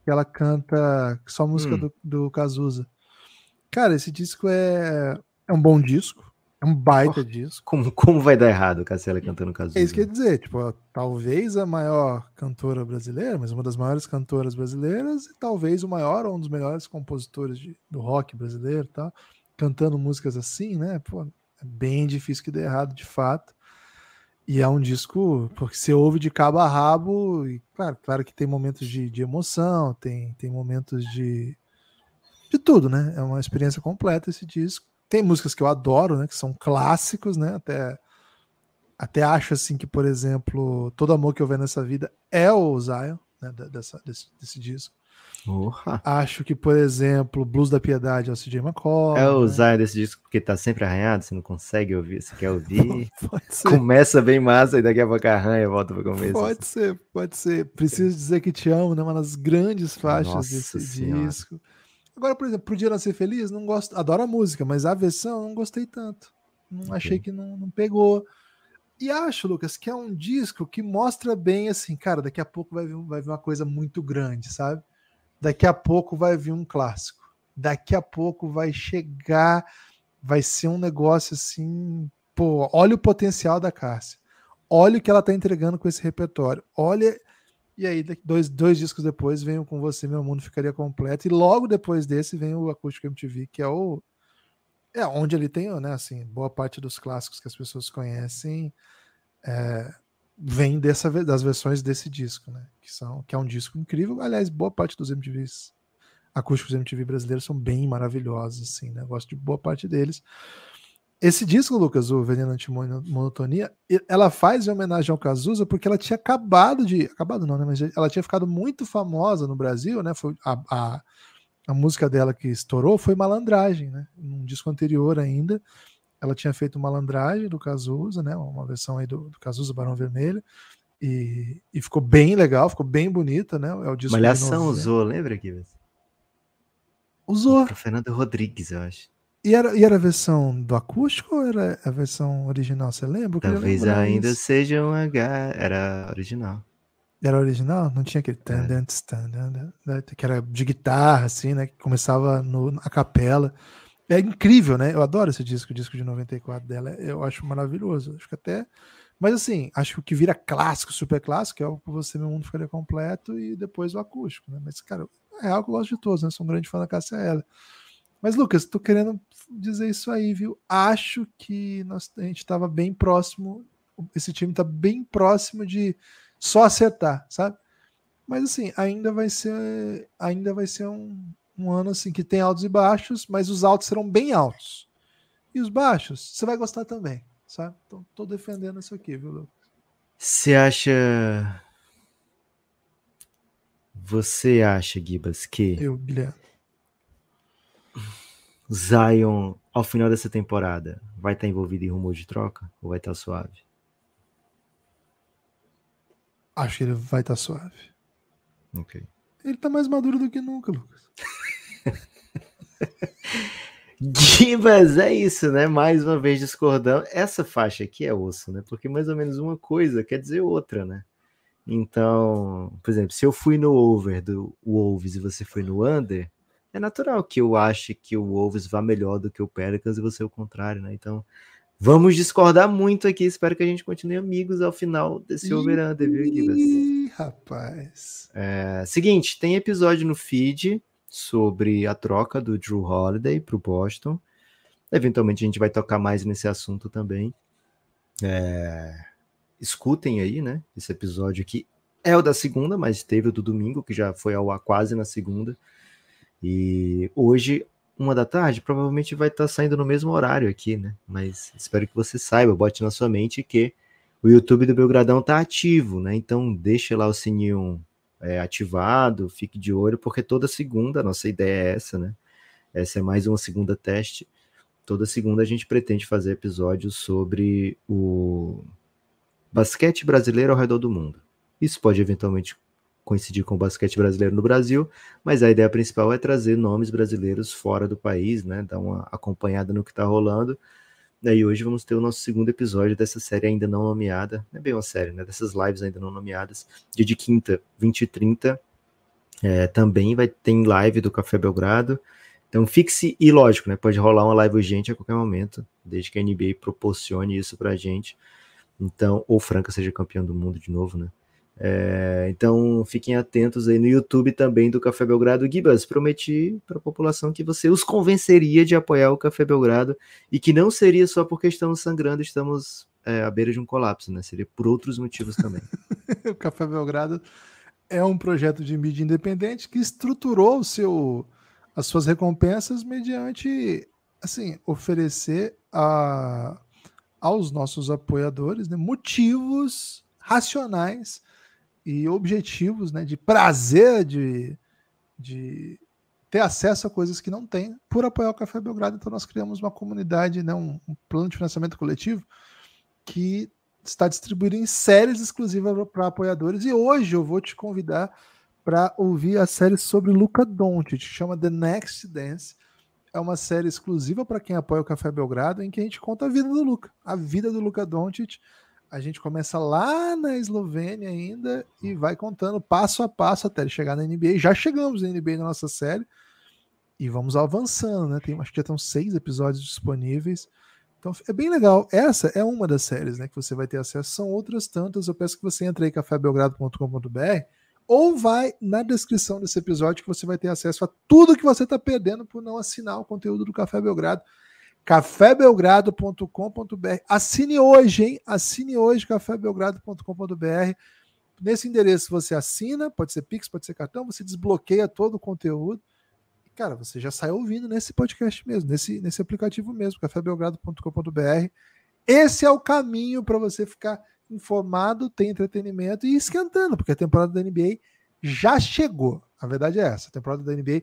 que ela canta só música hum. do, do Cazuza. Cara, esse disco é, é um bom disco, um baita oh, disco. Como, como vai dar errado Cassiela cantando Cazuza? É isso que eu ia dizer, tipo, talvez a maior cantora brasileira, mas uma das maiores cantoras brasileiras, e talvez o maior ou um dos melhores compositores de, do rock brasileiro, tá? Cantando músicas assim, né? Pô, é bem difícil que dê errado, de fato. E é um disco, porque você ouve de cabo a rabo, e claro, claro que tem momentos de, de emoção, tem, tem momentos de, de tudo, né? É uma experiência completa esse disco tem músicas que eu adoro, né, que são clássicos, né, até até acho assim que, por exemplo, Todo Amor que eu vejo nessa vida é o Zion, né, dessa, desse, desse disco. Porra. Acho que, por exemplo, Blues da Piedade é o CJ McCall. É o né. Zion desse disco porque tá sempre arranhado, você não consegue ouvir, você quer ouvir. Começa bem massa e daqui a pouco arranha e volta pro começo. Pode assim. ser, pode ser. Preciso dizer que te amo, né? Uma das grandes faixas Nossa desse senhora. disco. Agora, por exemplo, Pro Dia Nascer Feliz, não gosto, adoro a música, mas a versão não gostei tanto. Não okay. achei que não, não pegou. E acho, Lucas, que é um disco que mostra bem assim, cara, daqui a pouco vai vir, vai vir uma coisa muito grande, sabe? Daqui a pouco vai vir um clássico. Daqui a pouco vai chegar, vai ser um negócio assim, pô, olha o potencial da Cássia. Olha o que ela tá entregando com esse repertório. Olha e aí, dois, dois discos depois, vem o Com Você Meu Mundo Ficaria Completo. E logo depois desse vem o Acústico MTV, que é o. É onde ele tem, né? Assim, boa parte dos clássicos que as pessoas conhecem é, vem dessa, das versões desse disco, né? Que, são, que é um disco incrível. Aliás, boa parte dos MTVs acústicos MTV brasileiros são bem maravilhosos, assim, né? Eu gosto de boa parte deles. Esse disco, Lucas, o Veneno Antimonotonia, ela faz em homenagem ao Cazuza porque ela tinha acabado de. Acabado não, né? Mas ela tinha ficado muito famosa no Brasil, né? Foi a, a, a música dela que estourou foi Malandragem, né? Num disco anterior ainda. Ela tinha feito Malandragem do Cazuza, né? Uma versão aí do, do Cazuza Barão Vermelho. E, e ficou bem legal, ficou bem bonita, né? É o disco Malhação usou, lembra, aqui? Usou. Foi o Fernando Rodrigues, eu acho. E era, e era a versão do acústico ou era a versão original? Você lembra? Talvez ainda isso. seja um H. Era original. Era original? Não tinha aquele. É. Né? Que era de guitarra, assim, né? Que começava no, a capela. É incrível, né? Eu adoro esse disco, o disco de 94 dela. Eu acho maravilhoso. Acho que até. Mas assim, acho que o que vira clássico, super clássico, é o que você meu mundo ficaria completo e depois o acústico, né? Mas, cara, é algo que eu gosto de todos, né? Sou um grande fã da Cássia Ela. Mas, Lucas, tô querendo dizer isso aí, viu? Acho que nós, a gente estava bem próximo, esse time está bem próximo de só acertar, sabe? Mas assim, ainda vai ser, ainda vai ser um, um ano assim que tem altos e baixos, mas os altos serão bem altos. E os baixos, você vai gostar também, sabe? Então, tô defendendo isso aqui, viu, Lucas? Você acha. Você acha, Gibas, que. Eu, Guilherme Zion, ao final dessa temporada, vai estar tá envolvido em rumor de troca ou vai estar tá suave? Acho que ele vai estar tá suave. Ok. Ele tá mais maduro do que nunca, Lucas. Gibas, é isso, né? Mais uma vez discordando. Essa faixa aqui é osso, né? Porque mais ou menos uma coisa quer dizer outra, né? Então, por exemplo, se eu fui no over do Wolves e você foi no under, é natural que eu ache que o Wolves vá melhor do que o Pelicans e você o contrário, né? Então, vamos discordar muito aqui. Espero que a gente continue amigos ao final desse Overunder, viu, Gibas? Ih, rapaz. É, seguinte, tem episódio no feed sobre a troca do Drew Holiday para o Boston. Eventualmente a gente vai tocar mais nesse assunto também. É, escutem aí, né? Esse episódio aqui é o da segunda, mas teve o do domingo, que já foi ao ar quase na segunda. E hoje, uma da tarde, provavelmente vai estar tá saindo no mesmo horário aqui, né? Mas espero que você saiba, bote na sua mente que o YouTube do Belgradão está ativo, né? Então deixa lá o sininho é, ativado, fique de olho, porque toda segunda, a nossa ideia é essa, né? Essa é mais uma segunda teste. Toda segunda a gente pretende fazer episódios sobre o basquete brasileiro ao redor do mundo. Isso pode eventualmente coincidir com o basquete brasileiro no Brasil, mas a ideia principal é trazer nomes brasileiros fora do país, né? Dar uma acompanhada no que está rolando. E hoje vamos ter o nosso segundo episódio dessa série ainda não nomeada, é bem uma série, né? Dessas lives ainda não nomeadas, dia de quinta, 20 e 30. É, também vai ter live do Café Belgrado. Então fixe e lógico, né? Pode rolar uma live urgente a qualquer momento, desde que a NBA proporcione isso pra gente. Então, ou Franca seja campeão do mundo de novo, né? É, então fiquem atentos aí no YouTube também do Café Belgrado. Gibas, prometi para a população que você os convenceria de apoiar o Café Belgrado e que não seria só porque estamos sangrando, estamos é, à beira de um colapso, né? Seria por outros motivos também. o Café Belgrado é um projeto de mídia independente que estruturou seu, as suas recompensas mediante assim oferecer a, aos nossos apoiadores né, motivos racionais e objetivos, né, de prazer de, de ter acesso a coisas que não tem, por apoiar o Café Belgrado. Então, nós criamos uma comunidade, né, um, um plano de financiamento coletivo que está distribuído em séries exclusivas para apoiadores. E hoje eu vou te convidar para ouvir a série sobre Luca Doncic, chama The Next Dance. É uma série exclusiva para quem apoia o Café Belgrado, em que a gente conta a vida do Luca, a vida do Luca Doncic a gente começa lá na Eslovênia ainda e uhum. vai contando passo a passo até chegar na NBA. Já chegamos na NBA na nossa série e vamos avançando, né? Tem, acho que já estão seis episódios disponíveis. Então é bem legal. Essa é uma das séries né, que você vai ter acesso. São outras tantas. Eu peço que você entre aí cafébelgrado.com.br ou vai na descrição desse episódio que você vai ter acesso a tudo que você está perdendo por não assinar o conteúdo do Café Belgrado cafébelgrado.com.br. Assine hoje, hein? Assine hoje cafébelgrado.com.br. Nesse endereço você assina, pode ser Pix, pode ser cartão, você desbloqueia todo o conteúdo. E, cara, você já sai ouvindo nesse podcast mesmo, nesse, nesse aplicativo mesmo, cafébelgrado.com.br. Esse é o caminho para você ficar informado, ter entretenimento e esquentando, porque a temporada da NBA já chegou. A verdade é essa, a temporada da NBA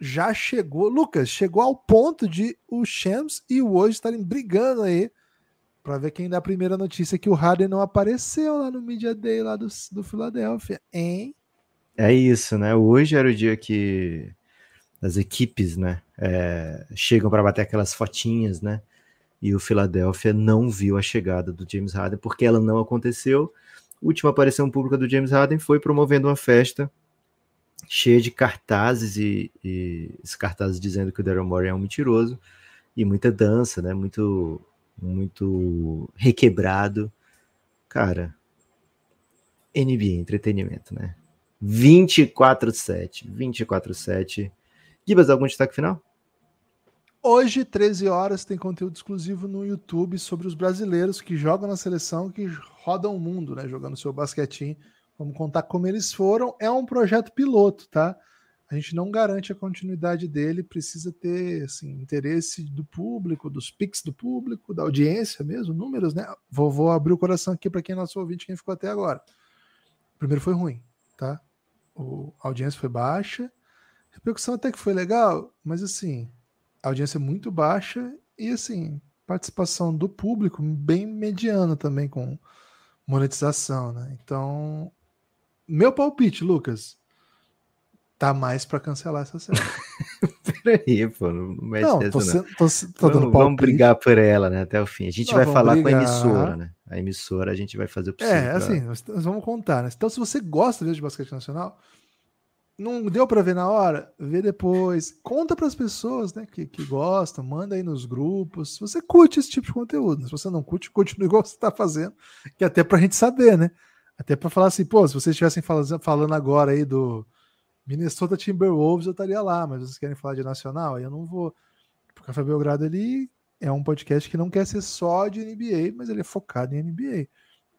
já chegou, Lucas, chegou ao ponto de o Shams e o hoje estarem brigando aí para ver quem dá a primeira notícia que o Harden não apareceu lá no Media Day lá do, do Philadelphia, hein? É isso, né? Hoje era o dia que as equipes, né, é, chegam para bater aquelas fotinhas, né? E o Philadelphia não viu a chegada do James Harden porque ela não aconteceu. A última aparição pública do James Harden foi promovendo uma festa cheia de cartazes e, e esses cartazes dizendo que o Daryl Morey é um mentiroso e muita dança, né? Muito, muito requebrado, cara. NBA, entretenimento, né? 24/7, 24/7. Gibas, algum destaque final? Hoje, 13 horas, tem conteúdo exclusivo no YouTube sobre os brasileiros que jogam na seleção, que rodam o mundo, né? Jogando seu basquetinho. Vamos contar como eles foram. É um projeto piloto, tá? A gente não garante a continuidade dele, precisa ter assim, interesse do público, dos pics do público, da audiência mesmo, números, né? Vou, vou abrir o coração aqui para quem é nosso ouvinte, quem ficou até agora. Primeiro foi ruim, tá? O, a audiência foi baixa, a repercussão até que foi legal, mas assim, a audiência é muito baixa e assim, participação do público bem mediana também com monetização, né? Então, meu palpite, Lucas, tá mais para cancelar essa série. Peraí, pô, não mexe não, nessa, tô, não. Tô, tô vamos, dando vamos brigar por ela, né, até o fim. A gente não, vai falar brigar. com a emissora, né? A emissora a gente vai fazer o é, possível. É, assim, nós, nós vamos contar, né? Então, se você gosta mesmo de basquete nacional, não deu para ver na hora, vê depois. Conta para as pessoas, né, que, que gostam, manda aí nos grupos. você curte esse tipo de conteúdo, né? se você não curte, continue igual você tá fazendo, que é até pra gente saber, né? Até para falar assim, pô, se vocês estivessem falando agora aí do Minnesota Timberwolves, eu estaria lá, mas vocês querem falar de nacional? Aí eu não vou. Porque o Café Belgrado ele é um podcast que não quer ser só de NBA, mas ele é focado em NBA.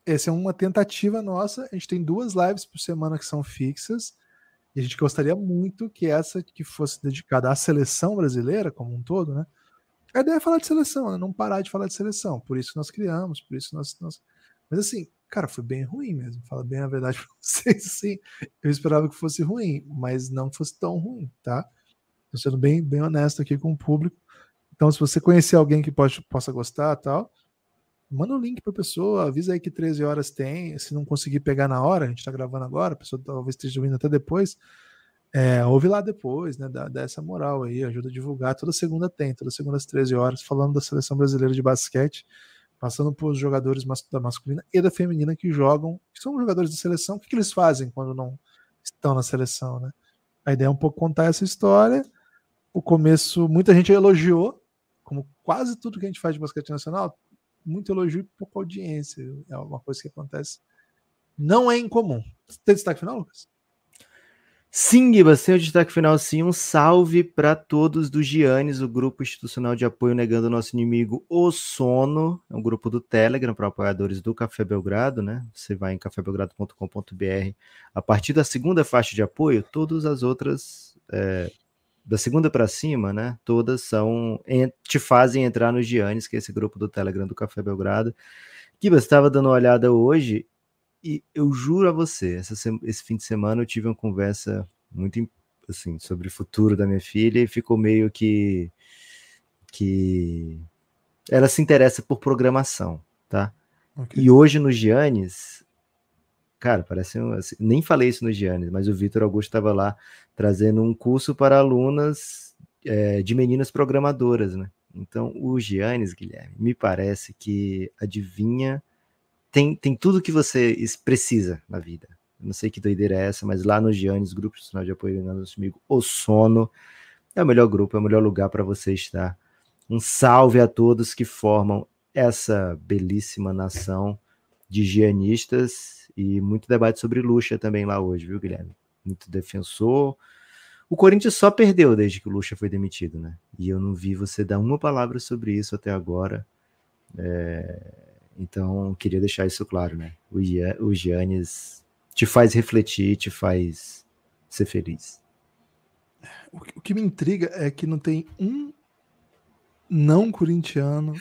Essa é uma tentativa nossa. A gente tem duas lives por semana que são fixas. E a gente gostaria muito que essa que fosse dedicada à seleção brasileira como um todo, né? A ideia é falar de seleção, né? não parar de falar de seleção. Por isso nós criamos, por isso nós, nós... Mas assim, Cara, foi bem ruim mesmo. Fala bem a verdade pra vocês, sim. Eu esperava que fosse ruim, mas não fosse tão ruim, tá? Tô sendo bem, bem honesto aqui com o público. Então, se você conhecer alguém que pode, possa gostar tal, manda o um link pra pessoa, avisa aí que 13 horas tem. Se não conseguir pegar na hora, a gente tá gravando agora, a pessoa talvez esteja ouvindo até depois. É, ouve lá depois, né? Dá, dá, essa moral aí, ajuda a divulgar. Toda segunda tem, toda segunda às 13 horas, falando da seleção brasileira de basquete passando por jogadores da masculina e da feminina que jogam, que são jogadores da seleção, o que, que eles fazem quando não estão na seleção, né? A ideia é um pouco contar essa história. O começo, muita gente elogiou, como quase tudo que a gente faz de basquete nacional, muito elogio e pouca audiência. É uma coisa que acontece. Não é incomum. Tem destaque final, Lucas? Sim, Giba, sem o destaque final, sim. Um salve para todos do Gianes, o grupo institucional de apoio negando o nosso inimigo, o sono. É um grupo do Telegram para apoiadores do Café Belgrado, né? Você vai em cafébelgrado.com.br. A partir da segunda faixa de apoio, todas as outras, é, da segunda para cima, né? Todas são te fazem entrar no Gianes, que é esse grupo do Telegram do Café Belgrado. Giba, estava dando uma olhada hoje e eu juro a você, essa, esse fim de semana eu tive uma conversa muito assim sobre o futuro da minha filha e ficou meio que que ela se interessa por programação, tá? Okay. E hoje no Giannis, cara, parece um, assim, nem falei isso no Giannis, mas o Vitor Augusto estava lá trazendo um curso para alunas é, de meninas programadoras, né? Então, o Giannis, Guilherme, me parece que adivinha tem, tem tudo que você precisa na vida. Eu não sei que doideira é essa, mas lá no Giannis, Grupo Institucional de Apoio ao Nosso Amigo O Sono, é o melhor grupo, é o melhor lugar para você estar. Um salve a todos que formam essa belíssima nação de gianistas e muito debate sobre Lucha também lá hoje, viu, Guilherme? Muito defensor. O Corinthians só perdeu desde que o Lucha foi demitido, né? E eu não vi você dar uma palavra sobre isso até agora. É então, queria deixar isso claro, né? O, Gia, o Giannis te faz refletir, te faz ser feliz. É, o que me intriga é que não tem um não corintiano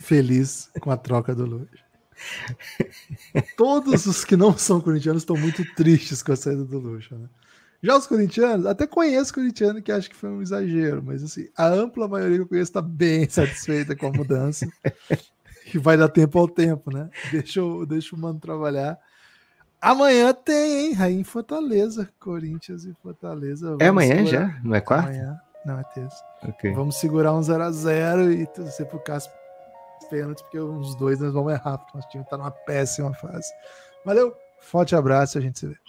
feliz com a troca do Luiz. Todos os que não são corintianos estão muito tristes com a saída do Luxo, né? Já os corintianos, até conheço corintiano que acha que foi um exagero, mas assim, a ampla maioria que eu conheço está bem satisfeita com a mudança que vai dar tempo ao tempo, né? Deixa, eu, deixa o mano trabalhar. Amanhã tem, hein? Aí em Fortaleza, Corinthians e Fortaleza. É vamos é amanhã segurar. já? Não é quarta? Amanhã. Não, é terça. Okay. Vamos segurar um 0x0 e torcer pro Cássio pênalti porque uns dois nós vamos errar, porque nosso time tá numa péssima fase. Valeu, forte abraço e a gente se vê.